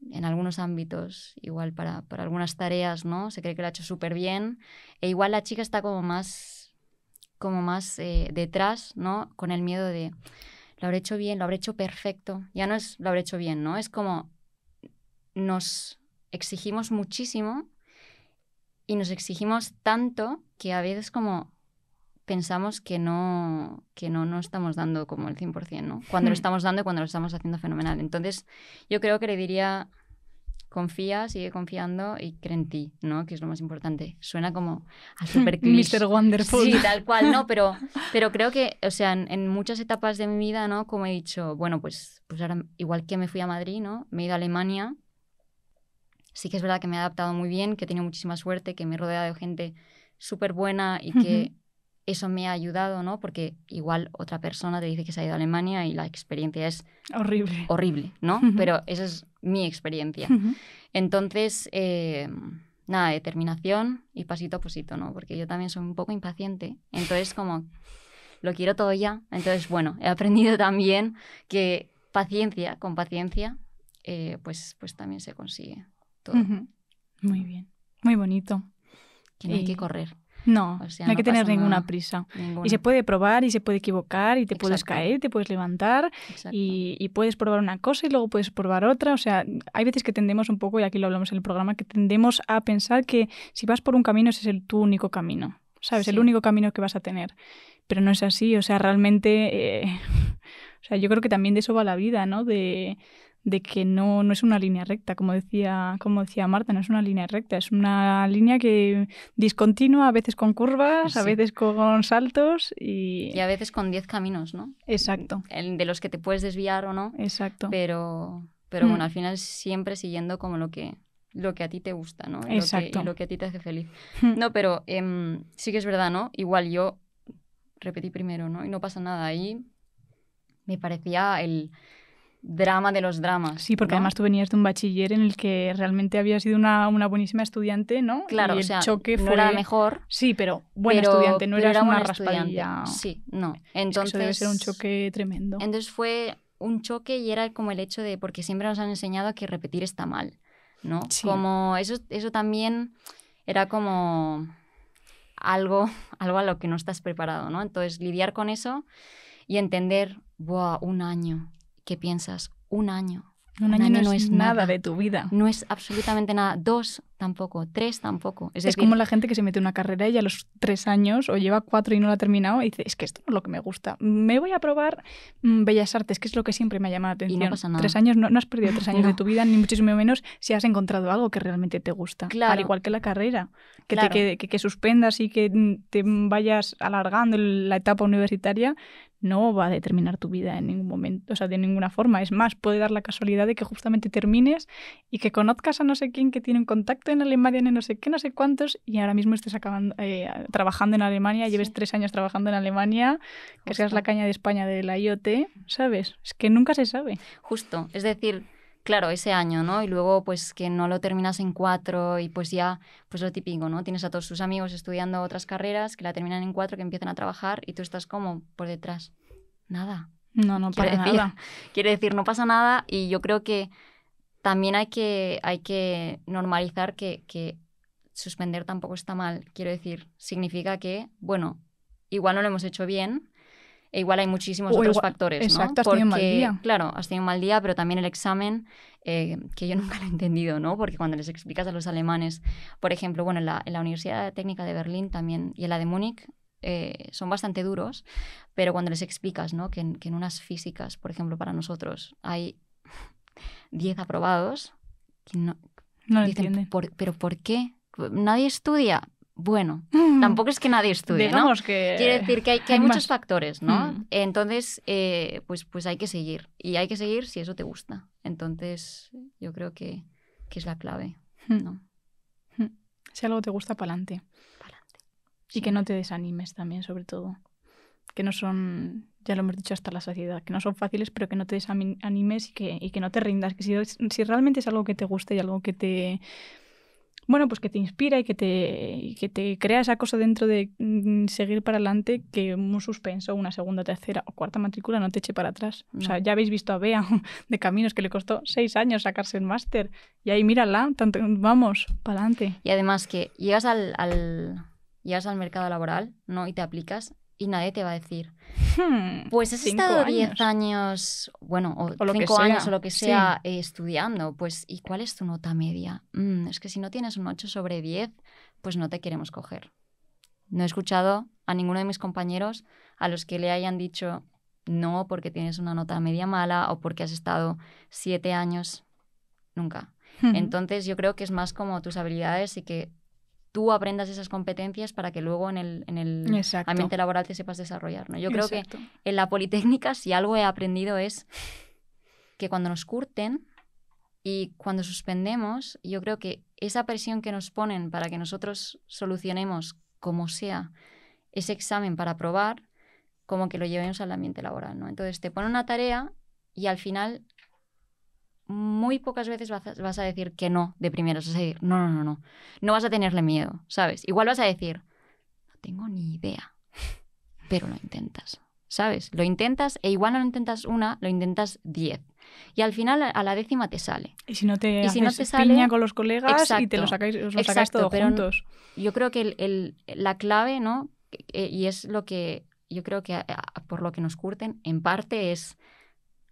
en, algunos ámbitos, igual para, para algunas tareas, ¿no? Se cree que lo ha hecho súper bien. E igual la chica está como más como más eh, detrás, ¿no? Con el miedo de, lo habré hecho bien, lo habré hecho perfecto. Ya no es lo habré hecho bien, ¿no? Es como nos exigimos muchísimo y nos exigimos tanto que a veces como pensamos que no, que no no estamos dando como el 100%, ¿no? Cuando lo hmm. estamos dando y cuando lo estamos haciendo fenomenal. Entonces, yo creo que le diría confía, sigue confiando y cree en ti, ¿no? Que es lo más importante. Suena como a [LAUGHS] super Mr. Wonderful. Sí, tal cual, ¿no? [LAUGHS] Pero, pero creo que, o sea, en, muchas etapas de mi vida, ¿no? Como he dicho, bueno, pues, pues ahora, igual que me fui a Madrid, ¿no? Me he ido a Alemania. Sí que es verdad que me he adaptado muy bien, que he tenido muchísima suerte, que me he rodeado de gente súper buena y que eso me ha ayudado, ¿no? Porque igual otra persona te dice que se ha ido a Alemania y la experiencia es... Horrible. Horrible, ¿no? Pero eso es mi experiencia. Entonces, eh, nada, determinación y pasito a pasito, ¿no? Porque yo también soy un poco impaciente. Entonces, como lo quiero todo ya. Entonces, bueno, he aprendido [LAUGHS] también que paciencia, con paciencia, eh, pues, pues también se consigue todo. Muy bien, muy bonito. Que no hay que correr. No, no hay que tener ninguna prisa. Y se puede probar y se puede equivocar y te puedes caer, te puedes levantar y, puedes probar una cosa y luego puedes probar otra. O sea, hay veces que tendemos un poco, y aquí lo hablamos en el programa, que tendemos a pensar que si vas por un camino ese es el, tu único camino. ¿Sabes? El único camino que vas a tener. Pero no es así. O sea, realmente... Eh, [LAUGHS] o sea, yo creo que también de eso va la vida, ¿no? De de que no, no es una línea recta, como decía, como decía Marta, no es una línea recta, es una línea que discontinua, a veces con curvas, a veces con saltos y... Y a veces con 10 caminos, ¿no? Exacto. de los que te puedes desviar o no. Exacto. Pero, pero bueno, mm. al final siempre siguiendo como lo que, lo que a ti te gusta, ¿no? Exacto. Lo que, a ti te hace feliz. Hmm. No, pero em, sí que es verdad, ¿no? Igual yo repetí primero, ¿no? Y no pasa nada. Ahí me parecía el drama de los dramas. Sí, porque además tú venías de un bachiller en el que realmente había sido una, una buenísima estudiante, ¿no? Claro, y o sea, choque fue... mejor. Sí, pero buena estudiante, no era una raspadilla. Sí, no. Entonces, eso debe ser un choque tremendo. Entonces fue un choque y era como el hecho de, porque siempre nos han enseñado que repetir está mal, ¿no? Sí. Como eso, eso también era como algo, [LAUGHS] algo a lo que no estás preparado, ¿no? Entonces lidiar con eso y entender, ¡buah, un año, que piensas, un año. Un, año, no, es nada, de tu vida. No es absolutamente nada. Dos tampoco, tres tampoco. Es, como la gente que se mete una carrera y a los tres años o lleva cuatro y no la ha terminado y dice, es que esto no es lo que me gusta. Me voy a probar mm, Bellas Artes, que es lo que siempre me ha llamado la atención. no Tres años, no, has perdido tres años de tu vida, ni muchísimo menos si has encontrado algo que realmente te gusta. Claro. Al igual que la carrera. Que, te, que suspendas y que mm, te vayas alargando la etapa universitaria no va a determinar tu vida en ningún momento, o sea, de ninguna forma. Es más, puede dar la casualidad de que justamente termines y que conozcas a no sé quién que tiene un contacto en Alemania, en no sé qué, no sé cuántos, y ahora mismo estés acabando, eh, trabajando en Alemania, lleves tres años trabajando en Alemania, que seas la caña de España de la IoT, ¿sabes? Es que nunca se sabe. Justo, es decir, claro, ese año, ¿no? Y luego, pues que no lo terminas en cuatro y pues ya, pues lo típico, ¿no? Tienes a todos sus amigos estudiando otras carreras que la terminan en cuatro, que empiezan a trabajar y tú estás como por detrás. Nada. No, no pasa nada. [LAUGHS] Quiere decir, no pasa nada y yo creo que también hay que, hay que normalizar que, que suspender tampoco está mal. Quiero decir, significa que, bueno, igual no lo hemos hecho bien, e igual hay muchísimos otros factores. Exacto, ¿no? has Porque, tenido mal día. Claro, has tenido un mal día, pero también el examen, eh, que yo [LAUGHS] nunca lo he entendido, ¿no? Porque cuando les explicas a los alemanes, por ejemplo, bueno, en la, Universidad Técnica de Berlín también y en la de Múnich, eh, son bastante duros, pero cuando les explicas ¿no? que, en, unas físicas, por ejemplo, para nosotros hay 10 [LAUGHS] aprobados, no, no lo pero ¿por qué? Nadie estudia, bueno, mm. tampoco es que nadie estudie, ¿no? Que... Quiere decir que hay, muchos factores, ¿no? Mm. Entonces, eh, pues, pues hay que seguir. Y hay que seguir si eso te gusta. Entonces, yo creo que, es la clave, hmm. ¿no? Hmm. Si algo te gusta, pa'lante. Pa'lante. Y que no te desanimes también, sobre todo. Que no son, ya lo hemos dicho hasta la saciedad, que no son fáciles, pero que no te desanimes y que, y que no te rindas. Que si, si realmente es algo que te gusta y algo que te bueno, pues que te inspira y que te, que te crea esa cosa dentro de mm, seguir para adelante que un suspenso, una segunda, tercera o cuarta matrícula no te eche para atrás. O sea, ya habéis visto a Bea [LAUGHS] de Caminos que le costó seis años sacarse el máster y ahí mírala, tanto, vamos, para adelante. Y además que llegas al, al, llegas al mercado laboral ¿no? y te aplicas y nadie te va a decir. Hmm, pues has estado 10 años. bueno, o 5 años o lo que sea eh, estudiando, pues ¿y cuál es tu nota media? Mm, es que si no tienes un 8 sobre 10, pues no te queremos coger. No he escuchado a ninguno de mis compañeros a los que le hayan dicho no porque tienes una nota media mala o porque has estado 7 años, nunca. Hmm. Entonces yo creo que es más como tus habilidades y que tú aprendas esas competencias para que luego en el, ambiente laboral te sepas desarrollar. ¿no? Yo creo que en la Politécnica si algo he aprendido es que cuando nos curten y cuando suspendemos, yo creo que esa presión que nos ponen para que nosotros solucionemos como sea ese examen para aprobar, como que lo llevemos al ambiente laboral. ¿no? Entonces te pone una tarea y al final muy pocas veces vas a decir que no de primeras. Vas a decir, no, no, no, no. No vas a tenerle miedo, ¿sabes? Igual vas a decir, no tengo ni idea, pero lo intentas, ¿sabes? Lo intentas e igual no lo intentas una, lo intentas diez. Y al final a la décima te sale. Y si no te, y si haces no te con los colegas y te lo sacáis, os lo todos juntos. Yo creo que el, el, la clave, ¿no? E, y es lo que yo creo que por lo que nos curten, en parte es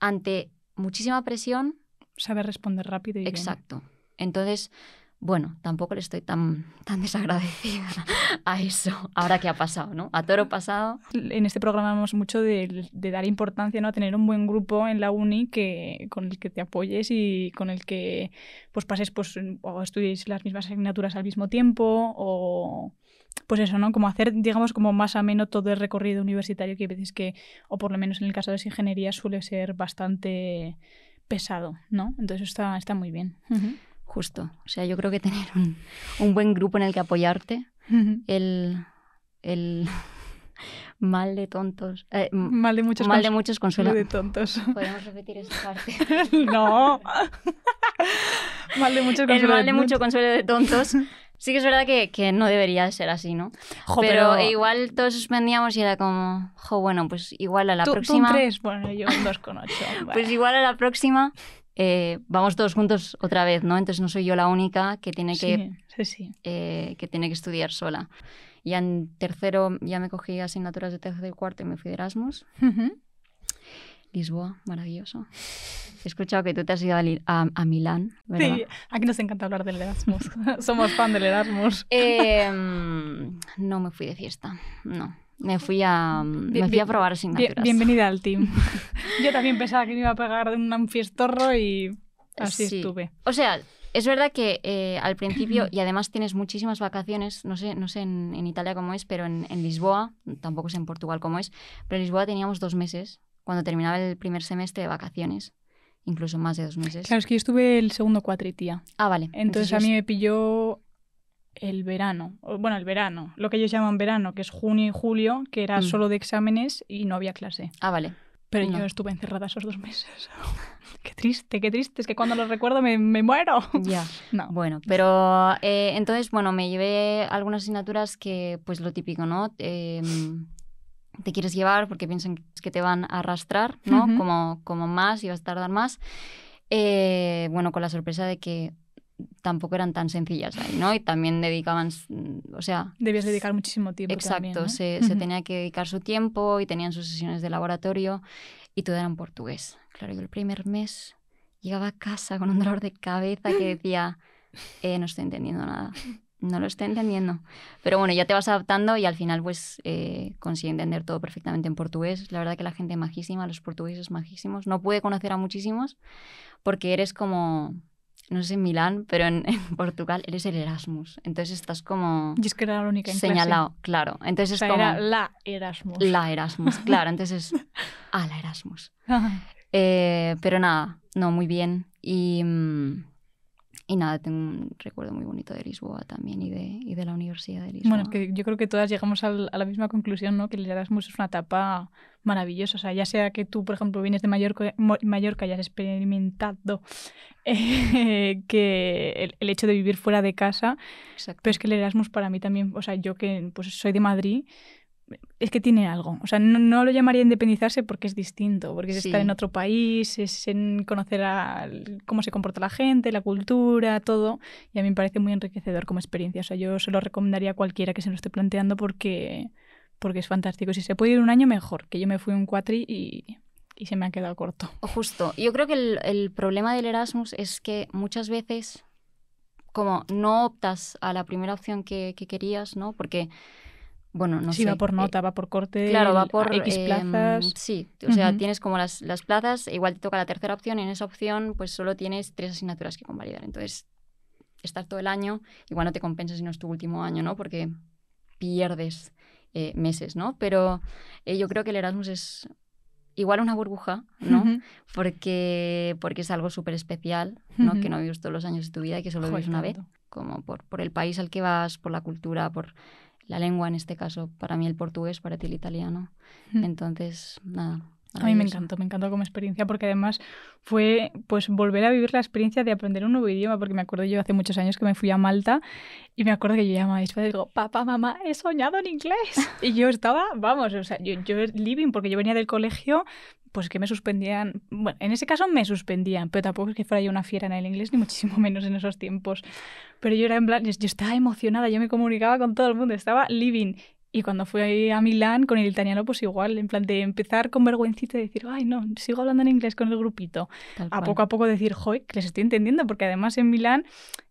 ante muchísima presión, saber responder rápido y Exacto. Entonces, bueno, tampoco le estoy tan, tan desagradecida [LAUGHS] a eso, ahora que ha pasado, ¿no? A toro pasado. En este programa hablamos mucho de, de, dar importancia ¿no? a tener un buen grupo en la uni que, con el que te apoyes y con el que pues pases pues, o estudies las mismas asignaturas al mismo tiempo o pues eso, ¿no? Como hacer, digamos, como más ameno todo el recorrido universitario que a veces que, o por lo menos en el caso de las ingenierías, suele ser bastante pesado, ¿no? Entonces está, muy bien. Justo. O sea, yo creo que tener un, buen grupo en el que apoyarte, el, el [LAUGHS] mal de tontos. Eh, mal de muchos Mal de muchos consuelo. de tontos. [LAUGHS] Podemos repetir esa parte. [LAUGHS] no. mal de muchos consuela. mal de mucho consuelo de tontos Sí que es verdad que, no debería ser así, ¿no? pero, igual todos suspendíamos y era como, jo, bueno, pues igual a la próxima... Tú bueno, yo un 2,8. [LAUGHS] Pues igual a la próxima eh, vamos todos juntos otra vez, ¿no? Entonces no soy yo la única que tiene que, eh, que, tiene que estudiar sola. Ya en tercero ya me cogí asignaturas de tercero y cuarto y me fui de Erasmus. Lisboa, maravilloso. He escuchado que tú te has ido a, Milán. Sí, aquí nos encanta hablar del Erasmus. [LAUGHS] Somos fan del Erasmus. Em, no me fui de fiesta, no. Me fui a, mm, a probar sin bienvenida al team. [LAUGHS] Yo también pensaba que me iba a pegar un fiestorro y así estuve. O sea, es verdad que eh, al principio, y además tienes muchísimas vacaciones, no sé, no sé en, Italia cómo es, pero en, en, Lisboa, tampoco es en Portugal cómo es, pero en Lisboa teníamos dos meses cuando terminaba el primer semestre de vacaciones incluso más de dos meses. Claro, es que yo estuve el segundo tía Ah, vale. Entonces, a mí me pilló el verano, bueno, el verano, lo que ellos llaman verano, que es junio y julio, que era mm. solo de exámenes y no había clase. Ah, vale. Pero yo estuve encerrada esos dos meses. [LAUGHS] qué triste, qué triste. Es que cuando lo recuerdo me, muero. [LAUGHS] Ya. No. Bueno, pero eh, entonces, bueno, me llevé algunas asignaturas que, pues lo típico, ¿no? Eh, te quieres llevar porque piensan que te van a arrastrar, ¿no? como, como más y vas a tardar más. Eh, bueno, con la sorpresa de que tampoco eran tan sencillas ahí, ¿no? Y también dedicaban, o sea... Debías dedicar muchísimo tiempo. Exacto, también, se, se, tenía que dedicar su tiempo y tenían sus sesiones de laboratorio y todo era en portugués. Claro, yo el primer mes llegaba a casa con un dolor de cabeza que decía, eh, no estoy entendiendo nada no lo estoy entendiendo. Pero bueno, ya te vas adaptando y al final pues eh, entender todo perfectamente en portugués. La verdad que la gente majísima, los portugueses majísimos. No pude conocer a muchísimos porque eres como, no sé en Milán, pero [LAUGHS] en, Portugal eres el Erasmus. Entonces estás como... Y es que era la única en Señalado, claro. Entonces es como... Era la Erasmus. La Erasmus, claro. [LAUGHS] Entonces es... Ah, la Erasmus. Eh, pero nada, no, muy bien. Y... Mm, y nada, tengo un recuerdo muy bonito de Lisboa también y de, y de la Universidad de Lisboa. Bueno, que yo creo que todas llegamos a la misma conclusión, ¿no? Que el Erasmus es una etapa maravillosa. O sea, ya sea que tú, por ejemplo, vienes de Mallorca, y has experimentado [LAUGHS] eh, que el, hecho de vivir fuera de casa. Exacto. Pero es que el Erasmus para mí también, o sea, yo que pues soy de Madrid, es que tiene algo. O sea, no, lo llamaría independizarse porque es distinto, porque es estar en otro país, es en conocer cómo se comporta la gente, la cultura, todo. Y a mí me parece muy enriquecedor como experiencia. O sea, yo se lo recomendaría a cualquiera que se lo esté planteando porque, porque es fantástico. Si se puede ir un año, mejor. Que yo me fui un cuatri y, se me ha quedado corto. Justo. Yo creo que el, problema del Erasmus es que muchas veces como no optas a la primera opción que, que querías, ¿no? Porque bueno, no sé. sé. va por eh, nota, va por corte. Claro, va por X eh, plazas. sí, o sea, tienes como las, las, plazas, e igual te toca la tercera opción y en esa opción pues solo tienes tres asignaturas que convalidar. Entonces, estar todo el año, igual no te compensa si no es tu último año, ¿no? Porque pierdes eh, meses, ¿no? Pero yo creo que el Erasmus es igual una burbuja, ¿no? porque, porque es algo súper especial, ¿no? Que no vives todos los años de tu vida y que solo vives una vez. Como por, por el país al que vas, por la cultura, por la lengua en este caso, para mí el portugués, para ti el italiano. Entonces, nada, a mí me encantó, me encantó como experiencia porque además fue pues volver a vivir la experiencia de aprender un nuevo idioma porque me acuerdo yo hace muchos años que me fui a Malta y me acuerdo que yo llamaba y digo, papá, mamá, he soñado en inglés. [LAUGHS] Y yo estaba, vamos, o sea, yo, yo living porque yo venía del colegio pues que me suspendían, bueno, en ese caso me suspendían, pero tampoco es que fuera yo una fiera en el inglés, ni muchísimo [LAUGHS] menos en esos tiempos. Pero yo era en plan, yo estaba emocionada, yo me comunicaba con todo el mundo, estaba living. Y cuando fui a Milán con el italiano, pues igual, en plan de empezar con vergüencita y decir, ay, no, sigo hablando en inglés con el grupito. a poco a poco decir, hoy que les estoy entendiendo, porque además en Milán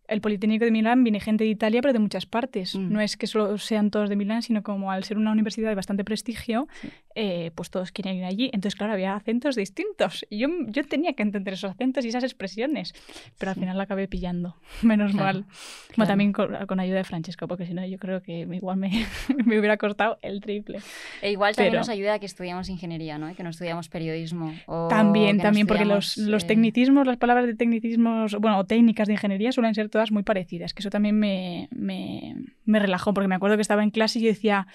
el Politécnico de Milán viene gente de Italia, pero de muchas partes. Mm. No es que solo sean todos de Milán, sino como al ser una universidad de bastante prestigio, eh, pues todos quieren ir allí. Entonces, claro, había acentos distintos. Y yo, yo tenía que entender esos acentos y esas expresiones, pero al final la acabé pillando, [LAUGHS] menos mal. también con, ayuda de Francesco, porque si no, yo creo que igual me, [LAUGHS] me hubiera cortado el triple. E igual también nos ayuda a que estudiamos ingeniería, ¿no? que no estudiamos periodismo. también, también, porque los, los eh, tecnicismos, las palabras de tecnicismos, bueno, o técnicas de ingeniería suelen ser todas muy parecidas, que eso también me, me, relajó, porque me acuerdo que estaba en clase y yo decía,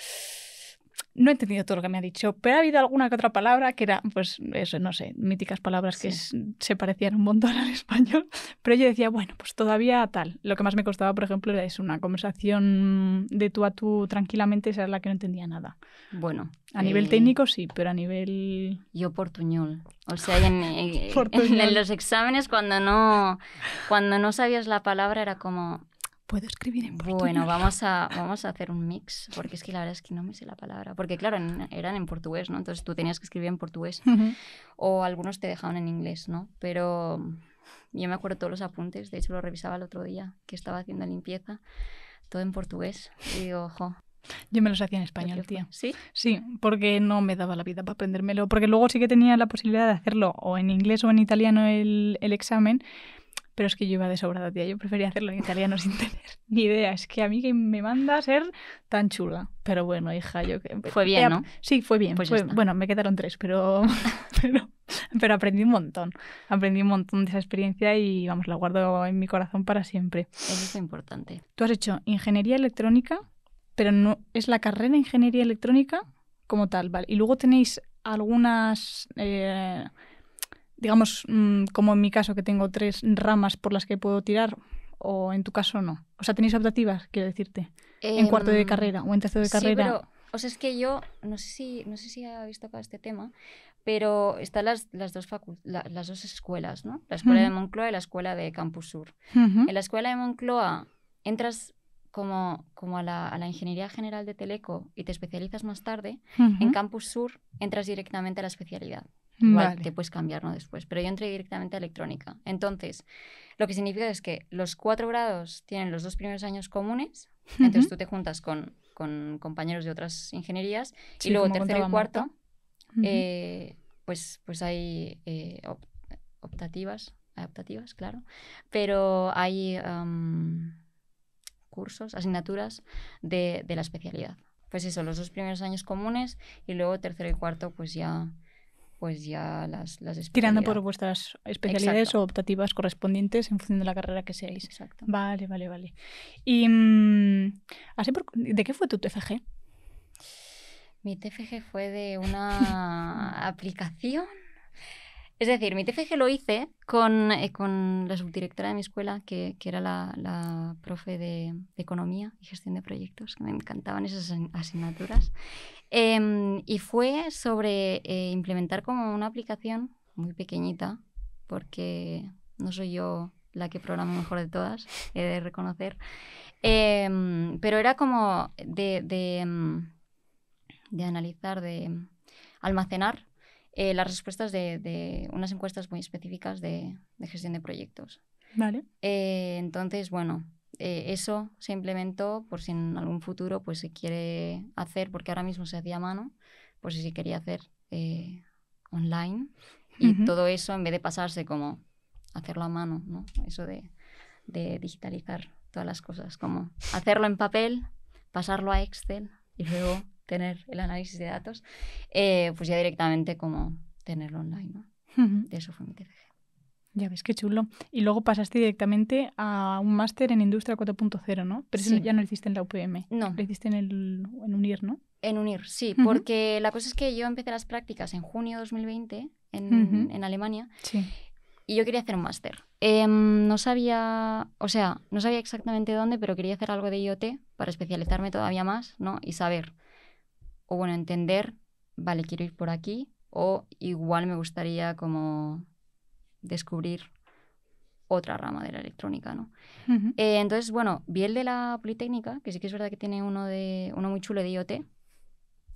no he entendido todo lo que me ha dicho, pero ha habido alguna que otra palabra que era, pues, eso, no sé, míticas palabras que se parecían un montón al español, [LAUGHS] pero yo decía, bueno, pues todavía tal. Lo que más me costaba, por ejemplo, era una conversación de tú a tú tranquilamente, esa era la que no entendía nada. Bueno. A nivel eh, técnico sí, pero a nivel... Yo portuñol. O sea, en, eh, [LAUGHS] en, en, los exámenes cuando no, cuando no sabías la palabra era como, puedo escribir en portugués. Bueno, vamos a, vamos a hacer un mix, porque es que la verdad es que no me sé la palabra. Porque claro, eran en portugués, ¿no? Entonces tú tenías que escribir en portugués. O algunos te dejaban en inglés, ¿no? Pero yo me acuerdo todos los apuntes, de hecho lo revisaba el otro día, que estaba haciendo limpieza, todo en portugués. Y digo, ojo, yo me los hacía en español, tía. ¿Sí? Sí, porque no me daba la vida para aprendérmelo. Porque luego sí que tenía la posibilidad de hacerlo o en inglés o en italiano el, el examen, pero es que yo iba de sobrada, tía. Yo prefería hacerlo en italiano sin [LAUGHS] tener ni idea. Es que a mí que me manda a ser tan chula. Pero bueno, hija, yo que... Fue bien, ¿no? Sí, fue bien. Pues Bueno, me quedaron tres, [LAUGHS] pero... pero... aprendí un montón. Aprendí un montón de esa experiencia y, vamos, la guardo en mi corazón para siempre. Eso es importante. Tú has hecho ingeniería electrónica, pero no es la carrera ingeniería electrónica como tal, ¿vale? Y luego tenéis algunas... Eh, digamos, mm, como en mi caso que tengo tres ramas por las que puedo tirar, o en tu caso no? O sea, ¿tenéis optativas, quiero decirte? en cuarto de em, carrera o en tercero de sí, carrera. Pero, o sea, es que yo, no sé si, no sé si visto este tema, pero están las, dos, las dos escuelas, ¿no? La escuela de Moncloa y la escuela de Campus Sur. En la escuela de Moncloa entras como, como a, la, Ingeniería General de Teleco y te especializas más tarde. En Campus Sur entras directamente a la especialidad vale. te puedes cambiar después. Pero yo entré directamente a electrónica. Entonces, lo que significa es que los cuatro grados tienen los dos primeros años comunes. Entonces tú te juntas con, compañeros de otras ingenierías. y luego tercero y cuarto, eh, pues, pues hay eh, optativas. adaptativas, claro. Pero hay um, cursos, asignaturas de, de la especialidad. Pues eso, los dos primeros años comunes y luego tercero y cuarto, pues ya pues ya las, las Tirando por vuestras especialidades o optativas correspondientes en función de la carrera que seáis. Exacto. Vale, vale, vale. ¿Y mm, así por, de qué fue tu TFG? Mi TFG fue de una [LAUGHS] aplicación. Es decir, mi TFG lo hice con, eh, con la subdirectora de mi escuela, que, que era la, la profe de, Economía y Gestión de Proyectos, que me encantaban esas asignaturas. Em, y fue sobre eh, implementar como una aplicación muy pequeñita, porque no soy yo la que programa mejor de todas, [LAUGHS] he de reconocer. Em, pero era como de, mm, analizar, de almacenar eh, las respuestas de, unas encuestas muy específicas de, gestión de proyectos. Vale. Eh, entonces, bueno, eh, eso se implementó por si en algún futuro pues se quiere hacer, porque ahora mismo se hacía a mano, por si se quería hacer eh, online. Y todo eso, en vez de pasarse como hacerlo a mano, ¿no? Eso de, digitalizar todas las cosas, como hacerlo en papel, pasarlo a Excel y luego [LAUGHS] tener el análisis de datos, eh, pues ya directamente como tenerlo online. eso fue mi TFG. Ya ves, qué chulo. Y luego pasaste directamente a un máster en Industria 4.0, ¿no? Pero eso ya no lo hiciste en la UPM. No. Lo hiciste en, el, en UNIR, ¿no? En UNIR, sí. Porque la cosa es que yo empecé las prácticas en junio de 2020 en, Alemania. Sí. Y yo quería hacer un máster. Em, no sabía, o sea, no sabía exactamente dónde, pero quería hacer algo de IoT para especializarme todavía más, ¿no? Y saber, o bueno, entender, vale, quiero ir por aquí, o igual me gustaría como descubrir otra rama de la electrónica, ¿no? Eh, entonces, bueno, vi el de la Politécnica, que sí que es verdad que tiene uno, de, uno muy chulo de IoT,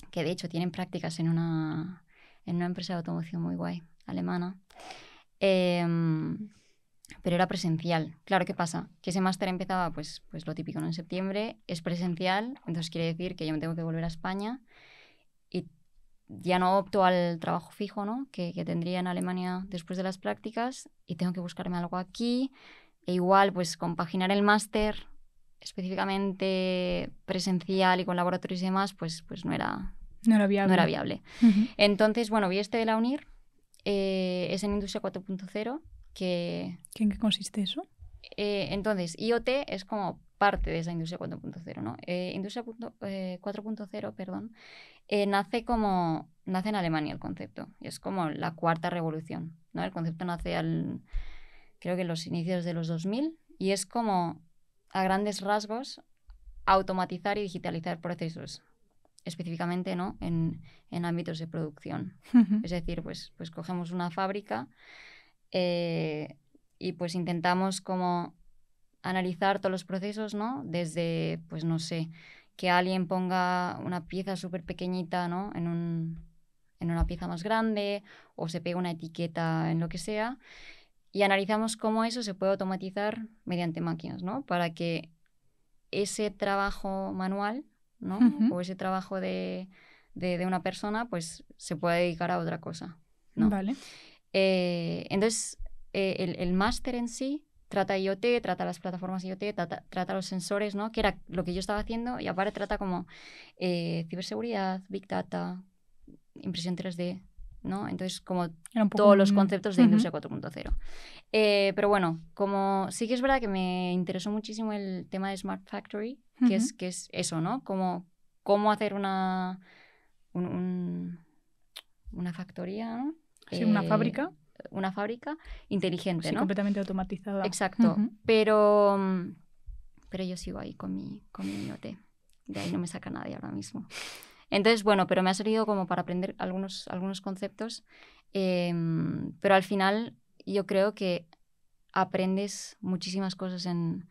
que de hecho tienen prácticas en una, en una empresa de automoción muy guay, alemana. Em, pero era presencial. Claro, ¿qué pasa? Que ese máster empezaba, pues, pues lo típico, En septiembre, es presencial, entonces quiere decir que yo me tengo que volver a España ya no opto al trabajo fijo ¿no? que, que, tendría en Alemania después de las prácticas y tengo que buscarme algo aquí. E igual, pues compaginar el máster específicamente presencial y con laboratorios y demás, pues, pues no, era, no era viable. Entonces, bueno, vi este de la UNIR, eh, es en Industria 4.0, que... ¿En qué consiste eso? Eh, entonces, IoT es como parte de esa industria 4.0, ¿no? Eh, industria 4.0, perdón, eh, nace como nace en Alemania el concepto y es como la cuarta revolución, ¿no? El concepto nace al creo que en los inicios de los 2000 y es como a grandes rasgos automatizar y digitalizar procesos específicamente ¿no? en, ámbitos de producción. es decir, pues, pues cogemos una fábrica eh, y pues intentamos como analizar todos los procesos, ¿no? Desde, pues no sé, que alguien ponga una pieza súper pequeñita en, una pieza más grande o se pegue una etiqueta en lo que sea. Y analizamos cómo eso se puede automatizar mediante máquinas, ¿no? Para que ese trabajo manual, O ese trabajo de, una persona, pues se pueda dedicar a otra cosa, ¿no? Vale. Eh, entonces, eh, el, el máster en sí trata IoT, trata las plataformas IoT, trata, los sensores, ¿no? Que era lo que yo estaba haciendo y aparte trata como eh, ciberseguridad, big data, impresión 3D, ¿no? Entonces, como todos los conceptos de Industria 4.0. Eh, pero bueno, como sí que es verdad que me interesó muchísimo el tema de Smart Factory, que, es, que es eso, ¿no? Como, cómo hacer una, una factoría, ¿no? Sí, una eh, fábrica una fábrica inteligente, ¿no? completamente automatizada. Exacto, pero, mm, pero yo sigo ahí con mi, con mi De ahí no me saca nadie ahora mismo. Entonces, bueno, pero me ha servido como para aprender algunos, algunos conceptos, em, pero al final yo creo que aprendes muchísimas cosas en,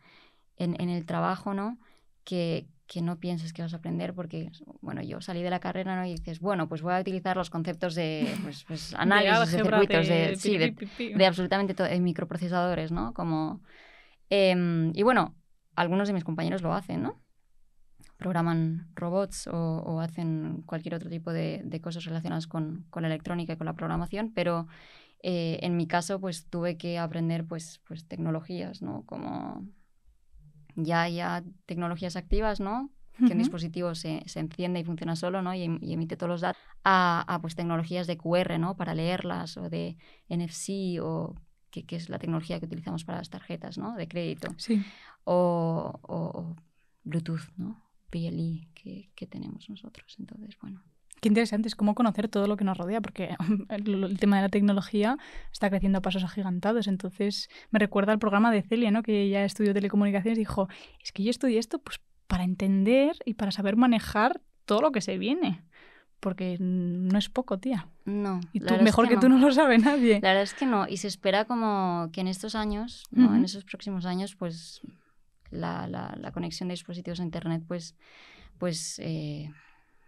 en, en el trabajo, ¿no? Que, que no pienses que vas a aprender porque, bueno, yo salí de la carrera ¿no? y dices, bueno, pues voy a utilizar los conceptos de pues, pues, [LAUGHS] análisis de, circuitos, de, absolutamente todo, de microprocesadores, ¿no? Como, em, y bueno, algunos de mis compañeros lo hacen, ¿no? Programan robots o, hacen cualquier otro tipo de, cosas relacionadas con, con la electrónica y con la programación, pero eh, en mi caso, pues tuve que aprender pues, pues tecnologías, ¿no? Como ya hay tecnologías activas, ¿no? que un dispositivo se, enciende y funciona solo ¿no? y, emite todos los datos, a, pues, tecnologías de QR ¿no? para leerlas o de NFC o que, es la tecnología que utilizamos para las tarjetas ¿no? de crédito sí. o, Bluetooth, ¿no? PLI que tenemos nosotros. Entonces, bueno. Qué interesante, es como conocer todo lo que nos rodea, porque [LAUGHS] el, tema de la tecnología está creciendo a pasos agigantados. Entonces, me recuerda al programa de Celia, ¿no? que ella estudió telecomunicaciones y dijo, es que yo estudié esto pues, para entender y para saber manejar todo lo que se viene. Porque no es poco, tía. No. Y tú, mejor que, tú no lo sabe nadie. La verdad es que no. Y se espera como que en estos años, ¿no? en esos próximos años, pues la, conexión de dispositivos a Internet, pues, pues eh,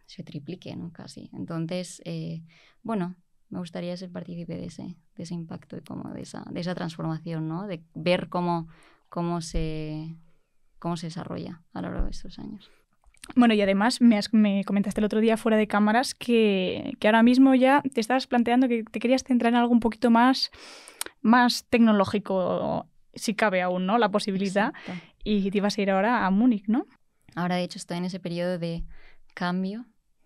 se triplique, ¿no? Casi. Entonces, eh, bueno, me gustaría ser partícipe de ese, de ese impacto y como de esa, de esa transformación, ¿no? De ver cómo, cómo, se, cómo se desarrolla a lo largo de estos años. Bueno, y además me, me, comentaste el otro día fuera de cámaras que, ahora mismo ya te estabas planteando que te querías centrar en algo un poquito más, más tecnológico, si cabe aún, ¿no? La posibilidad. Y te ibas a ir ahora a Múnich, ¿no? Ahora, de hecho, estoy en ese periodo de cambio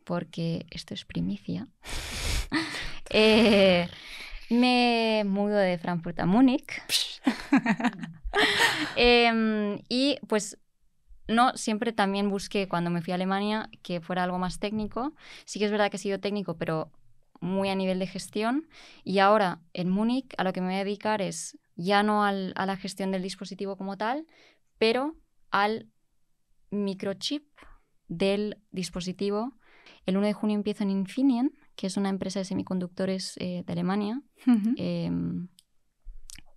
porque esto es primicia, [LAUGHS] eh, me mudo de Frankfurt a Múnich. [LAUGHS] Em, y pues no, siempre también busqué cuando me fui a Alemania que fuera algo más técnico. Sí que es verdad que he sido técnico, pero muy a nivel de gestión. Y ahora en Múnich a lo que me voy a dedicar es ya no a la gestión del dispositivo como tal, pero al microchip del dispositivo el 1 de junio empiezo en Infineon, que es una empresa de semiconductores eh, de Alemania, em,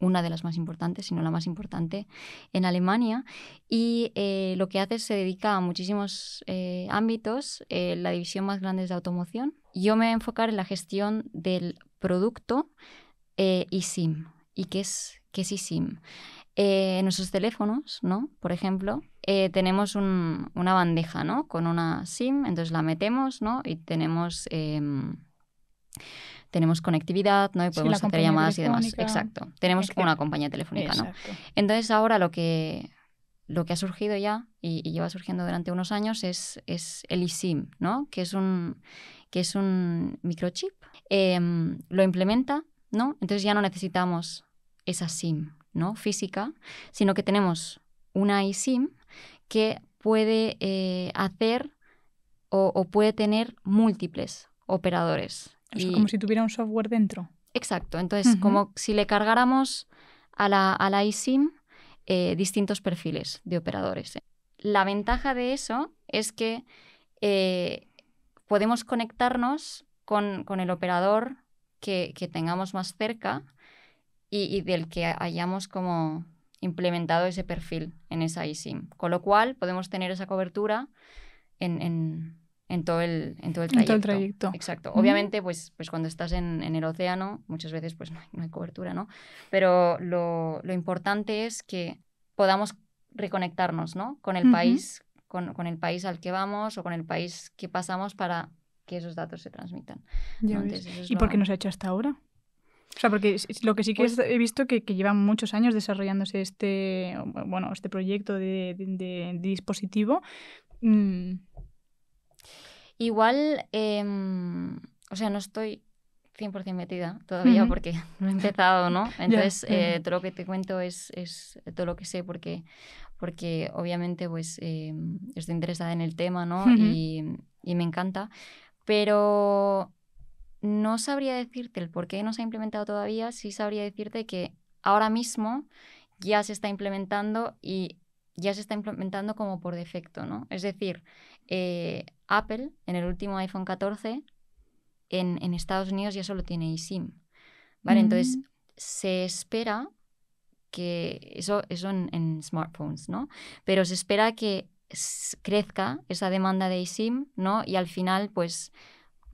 una de las más importantes, si no la más importante, en Alemania. Y eh, lo que hace es se dedica a muchísimos eh, ámbitos. la división más grande es de automoción. Yo me voy a enfocar en la gestión del producto y ¿Y qué es, qué es eSIM? en eh, nuestros teléfonos, ¿no? Por ejemplo, eh, tenemos una bandeja, ¿no? Con una SIM, entonces la metemos, ¿no? Y tenemos, em, tenemos conectividad, ¿no? Y podemos hacer llamadas y demás. Exacto. Tenemos una compañía telefónica, ¿no? Entonces ahora lo que, lo que ha surgido ya y, lleva surgiendo durante unos años es, es el eSIM, ¿no? Que es un, que es un microchip. Em, lo implementa, ¿no? Entonces ya no necesitamos esa SIM, ¿no? física, sino que tenemos una eSIM que puede eh, hacer o, puede tener múltiples operadores. Es como si tuviera un software dentro. Exacto, entonces como si le cargáramos a la, a eSIM eh, distintos perfiles de operadores. ¿eh? La ventaja de eso es que podemos conectarnos con, el operador que, que, tengamos más cerca y, del que hayamos como implementado ese perfil en esa eSIM. Con lo cual podemos tener esa cobertura en, en, todo, el, en todo el trayecto. trayecto. Exacto. Obviamente, pues, pues cuando estás en, el océano, muchas veces pues no hay, cobertura, ¿no? Pero lo, lo, importante es que podamos reconectarnos, ¿no? Con el país, con, con, el país al que vamos o con el país que pasamos para que esos datos se transmitan. ¿Y por qué no se ha hecho hasta ahora? O sea, porque lo que sí que pues he visto que, que llevan muchos años desarrollándose este, bueno, este proyecto de, dispositivo. Mm. Igual, em, o sea, no estoy 100% metida todavía porque [LAUGHS] no he empezado, ¿no? [LAUGHS] Entonces, eh, todo lo que te cuento es, todo lo que sé porque, porque obviamente pues em, estoy interesada en el tema, ¿no? y me encanta. Pero no sabría decirte el por qué no se ha implementado todavía, sí sabría decirte que ahora mismo ya se está implementando y ya se está implementando como por defecto, ¿no? Es decir, eh, Apple en el último iPhone 14 en, Estados Unidos ya solo tiene eSIM, ¿vale? Entonces se espera que eso, eso en, smartphones, ¿no? Pero se espera que crezca esa demanda de eSIM, ¿no? Y al final, pues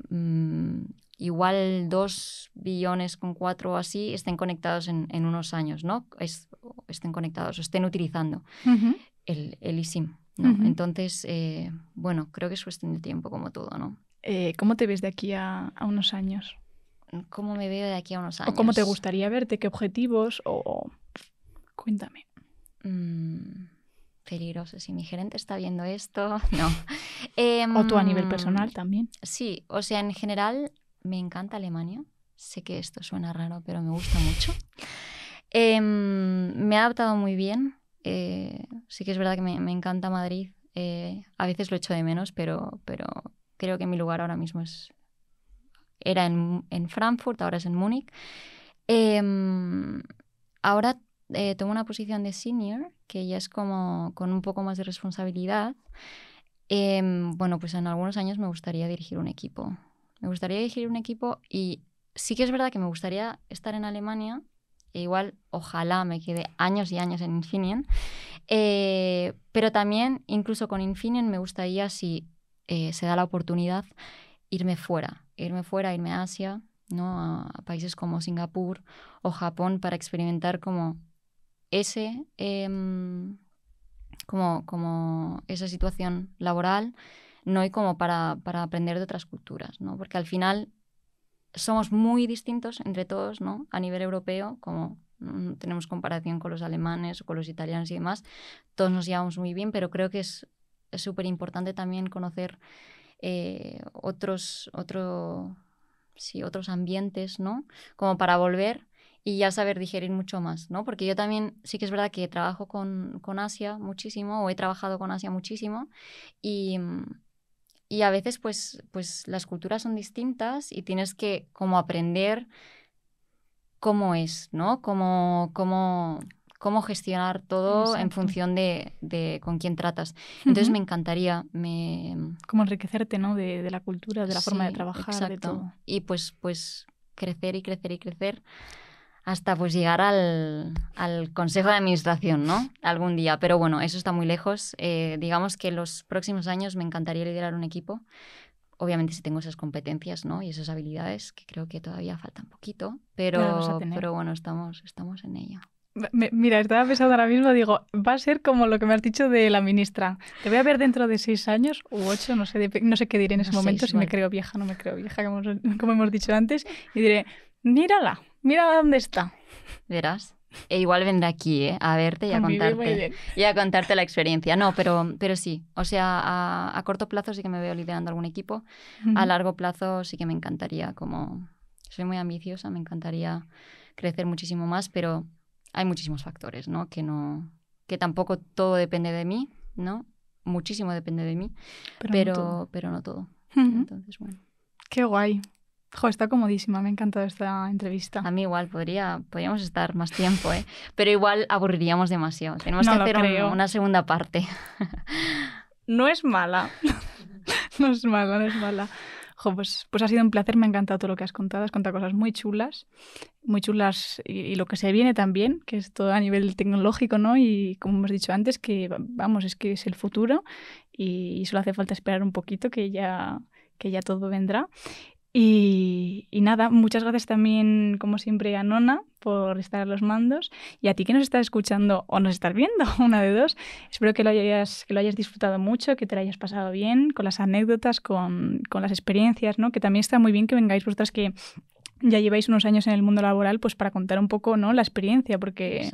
mm, igual 2 billones con 4 o así estén conectados en, unos años, ¿no? estén conectados o estén utilizando el, el, eSIM, Entonces, eh, bueno, creo que es cuestión de tiempo como todo, ¿no? Eh, ¿Cómo te ves de aquí a, unos años? ¿Cómo me veo de aquí a unos años? ¿O cómo te gustaría verte? ¿Qué objetivos? O... Cuéntame. Mm, peligroso. Si mi gerente está viendo esto, [LAUGHS] no. o tú a nivel em, personal también. Sí, o sea, en general me encanta Alemania. Sé que esto suena raro, pero me gusta mucho. [LAUGHS] Em, me he adaptado muy bien. Eh, sí que es verdad que me, encanta Madrid. Eh, a veces lo echo de menos, pero, pero creo que mi lugar ahora mismo es... Era en, en Frankfurt, ahora es en Múnich. Em, ahora eh, tengo una posición de senior, que ya es como con un poco más de responsabilidad. Em, bueno, pues en algunos años me gustaría dirigir un equipo me gustaría dirigir un equipo y sí que es verdad que me gustaría estar en Alemania. E igual, ojalá me quede años y años en Infineon. Eh, pero también, incluso con Infineon, me gustaría, si eh, se da la oportunidad, irme fuera. Irme fuera, irme a Asia, ¿no? a, países como Singapur o Japón para experimentar como ese... Em, como, como esa situación laboral, ¿no? hay como para, aprender de otras culturas, ¿no? Porque al final somos muy distintos entre todos, ¿no? A nivel europeo, como mm, tenemos comparación con los alemanes o con los italianos y demás, todos nos llevamos muy bien, pero creo que es súper importante también conocer eh, otros, otros ambientes, ¿no? Como para volver y ya saber digerir mucho más, ¿no? Porque yo también sí que es verdad que trabajo con, con Asia muchísimo, o he trabajado con Asia muchísimo, y mm, y a veces, pues, pues las culturas son distintas y tienes que como aprender cómo es, ¿no? Cómo, cómo, cómo gestionar todo en función de, con quién tratas. Entonces me encantaría. Me... Como enriquecerte, ¿no? De, la cultura, de la forma de trabajar, exacto. Y pues, pues crecer y crecer y crecer hasta pues llegar al, al, consejo de administración, ¿no? Algún día. Pero bueno, eso está muy lejos. Eh, digamos que en los próximos años me encantaría liderar un equipo. Obviamente si tengo esas competencias, ¿no? Y esas habilidades, que creo que todavía falta un poquito, pero, pero bueno, estamos, estamos en ello. mira, estaba pensando ahora mismo, digo, va a ser como lo que me has dicho de la ministra. Te voy a ver dentro de seis años u ocho, no sé, no sé qué diré en ese momento, si me creo vieja, no me creo vieja, como, como hemos dicho antes, y diré, mírala mira dónde está. Verás. E igual vendrá aquí, ¿eh? A verte y a, contarte. Y a contarte la experiencia. No, pero, pero sí. O sea, a, corto plazo sí que me veo liderando algún equipo. A largo plazo sí que me encantaría como. Soy muy ambiciosa, me encantaría crecer muchísimo más, pero hay muchísimos factores, ¿no? Que no. Que tampoco todo depende de mí, ¿no? Muchísimo depende de mí. Pero, pero no todo. Entonces, bueno. Qué guay. Jo, está comodísima, me ha encantado esta entrevista. A mí igual, podría, podríamos estar más tiempo, ¿eh? pero igual aburriríamos demasiado. Tenemos que hacer una segunda parte. no es mala, [LAUGHS] no es mala, no es mala. Jo, pues, pues, ha sido un placer, me ha encantado todo lo que has contado, has contado cosas muy chulas, muy chulas y, lo que se viene también, que es todo a nivel tecnológico, ¿no? Y como hemos dicho antes, que vamos, es que es el futuro y, y solo hace falta esperar un poquito que ya que ya todo vendrá. Y, nada, muchas gracias también, como siempre, a Nona por estar a los mandos y a ti que nos estás escuchando o nos estás viendo, [LAUGHS] una de dos. Espero que lo hayas, que lo hayas disfrutado mucho, que te lo hayas pasado bien con las anécdotas, con, las experiencias, ¿no? que también está muy bien que vengáis vosotras que ya lleváis unos años en el mundo laboral, pues para contar un poco ¿no? la experiencia, porque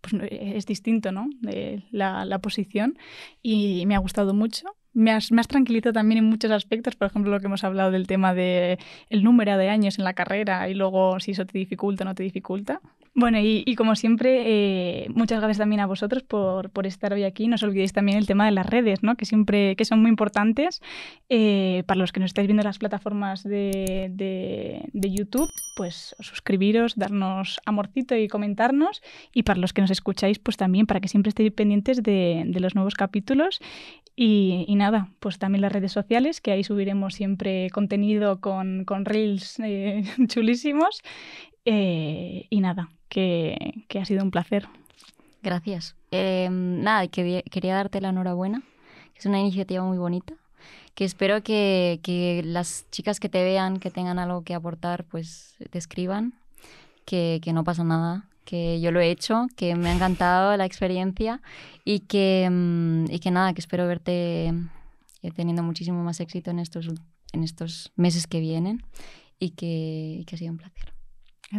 pues, e, es distinto ¿no? De la posición y me ha gustado mucho me has, tranquilizado también en muchos aspectos, por ejemplo, lo que hemos hablado del tema de el número de años en la carrera y luego si eso te dificulta o no te dificulta. Bueno, y, y como siempre, eh, muchas gracias también a vosotros por, por, estar hoy aquí. No os olvidéis también el tema de las redes, ¿no? que siempre que son muy importantes eh, para los que nos estáis viendo en las plataformas de, de, de YouTube, pues suscribiros, darnos amorcito y comentarnos. Y para los que nos escucháis, pues también para que siempre estéis pendientes de, de los nuevos capítulos y, nada, pues también las redes sociales, que ahí subiremos siempre contenido con, con reels eh, [LAUGHS] chulísimos. Eh, y nada, que, que, ha sido un placer. Gracias. Eh, nada, quería darte la enhorabuena. Es una iniciativa muy bonita, que espero que, que, las chicas que te vean, que tengan algo que aportar, pues te escriban, que, que no pasa nada, que yo lo he hecho, que me ha encantado la experiencia y que, mm, y que nada, que espero verte eh, teniendo muchísimo más éxito en estos, en estos meses que vienen y que, que ha sido un placer.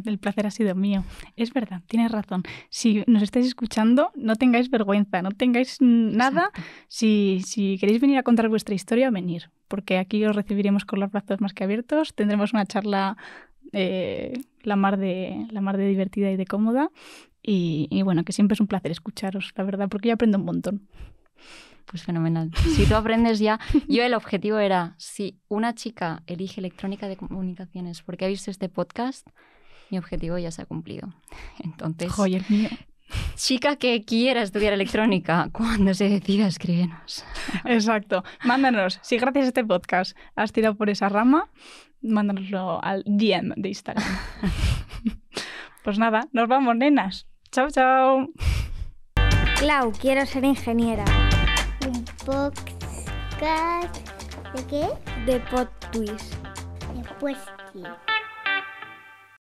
El placer ha sido mío. Es verdad, tienes razón. Si nos estáis escuchando, no tengáis vergüenza, no tengáis nada. Si, si, queréis venir a contar vuestra historia, venir, porque aquí os recibiremos con los brazos más que abiertos. Tendremos una charla eh, la mar de, la mar de divertida y de cómoda. Y, bueno, que siempre es un placer escucharos, la verdad, porque yo aprendo un montón. Pues fenomenal. Si tú aprendes ya, yo el objetivo era, si una chica elige electrónica de comunicaciones porque ha visto este podcast, mi objetivo ya se ha cumplido. Entonces, el mío chica que quiera estudiar electrónica cuando se decida, escríbenos. Exacto. Mándanos. Si gracias a este podcast has tirado por esa rama, mándanoslo al DM de Instagram. pues nada, nos vamos, nenas. Chao, chao. Clau, quiero ser ingeniera. ¿De qué? De Pod Twist. De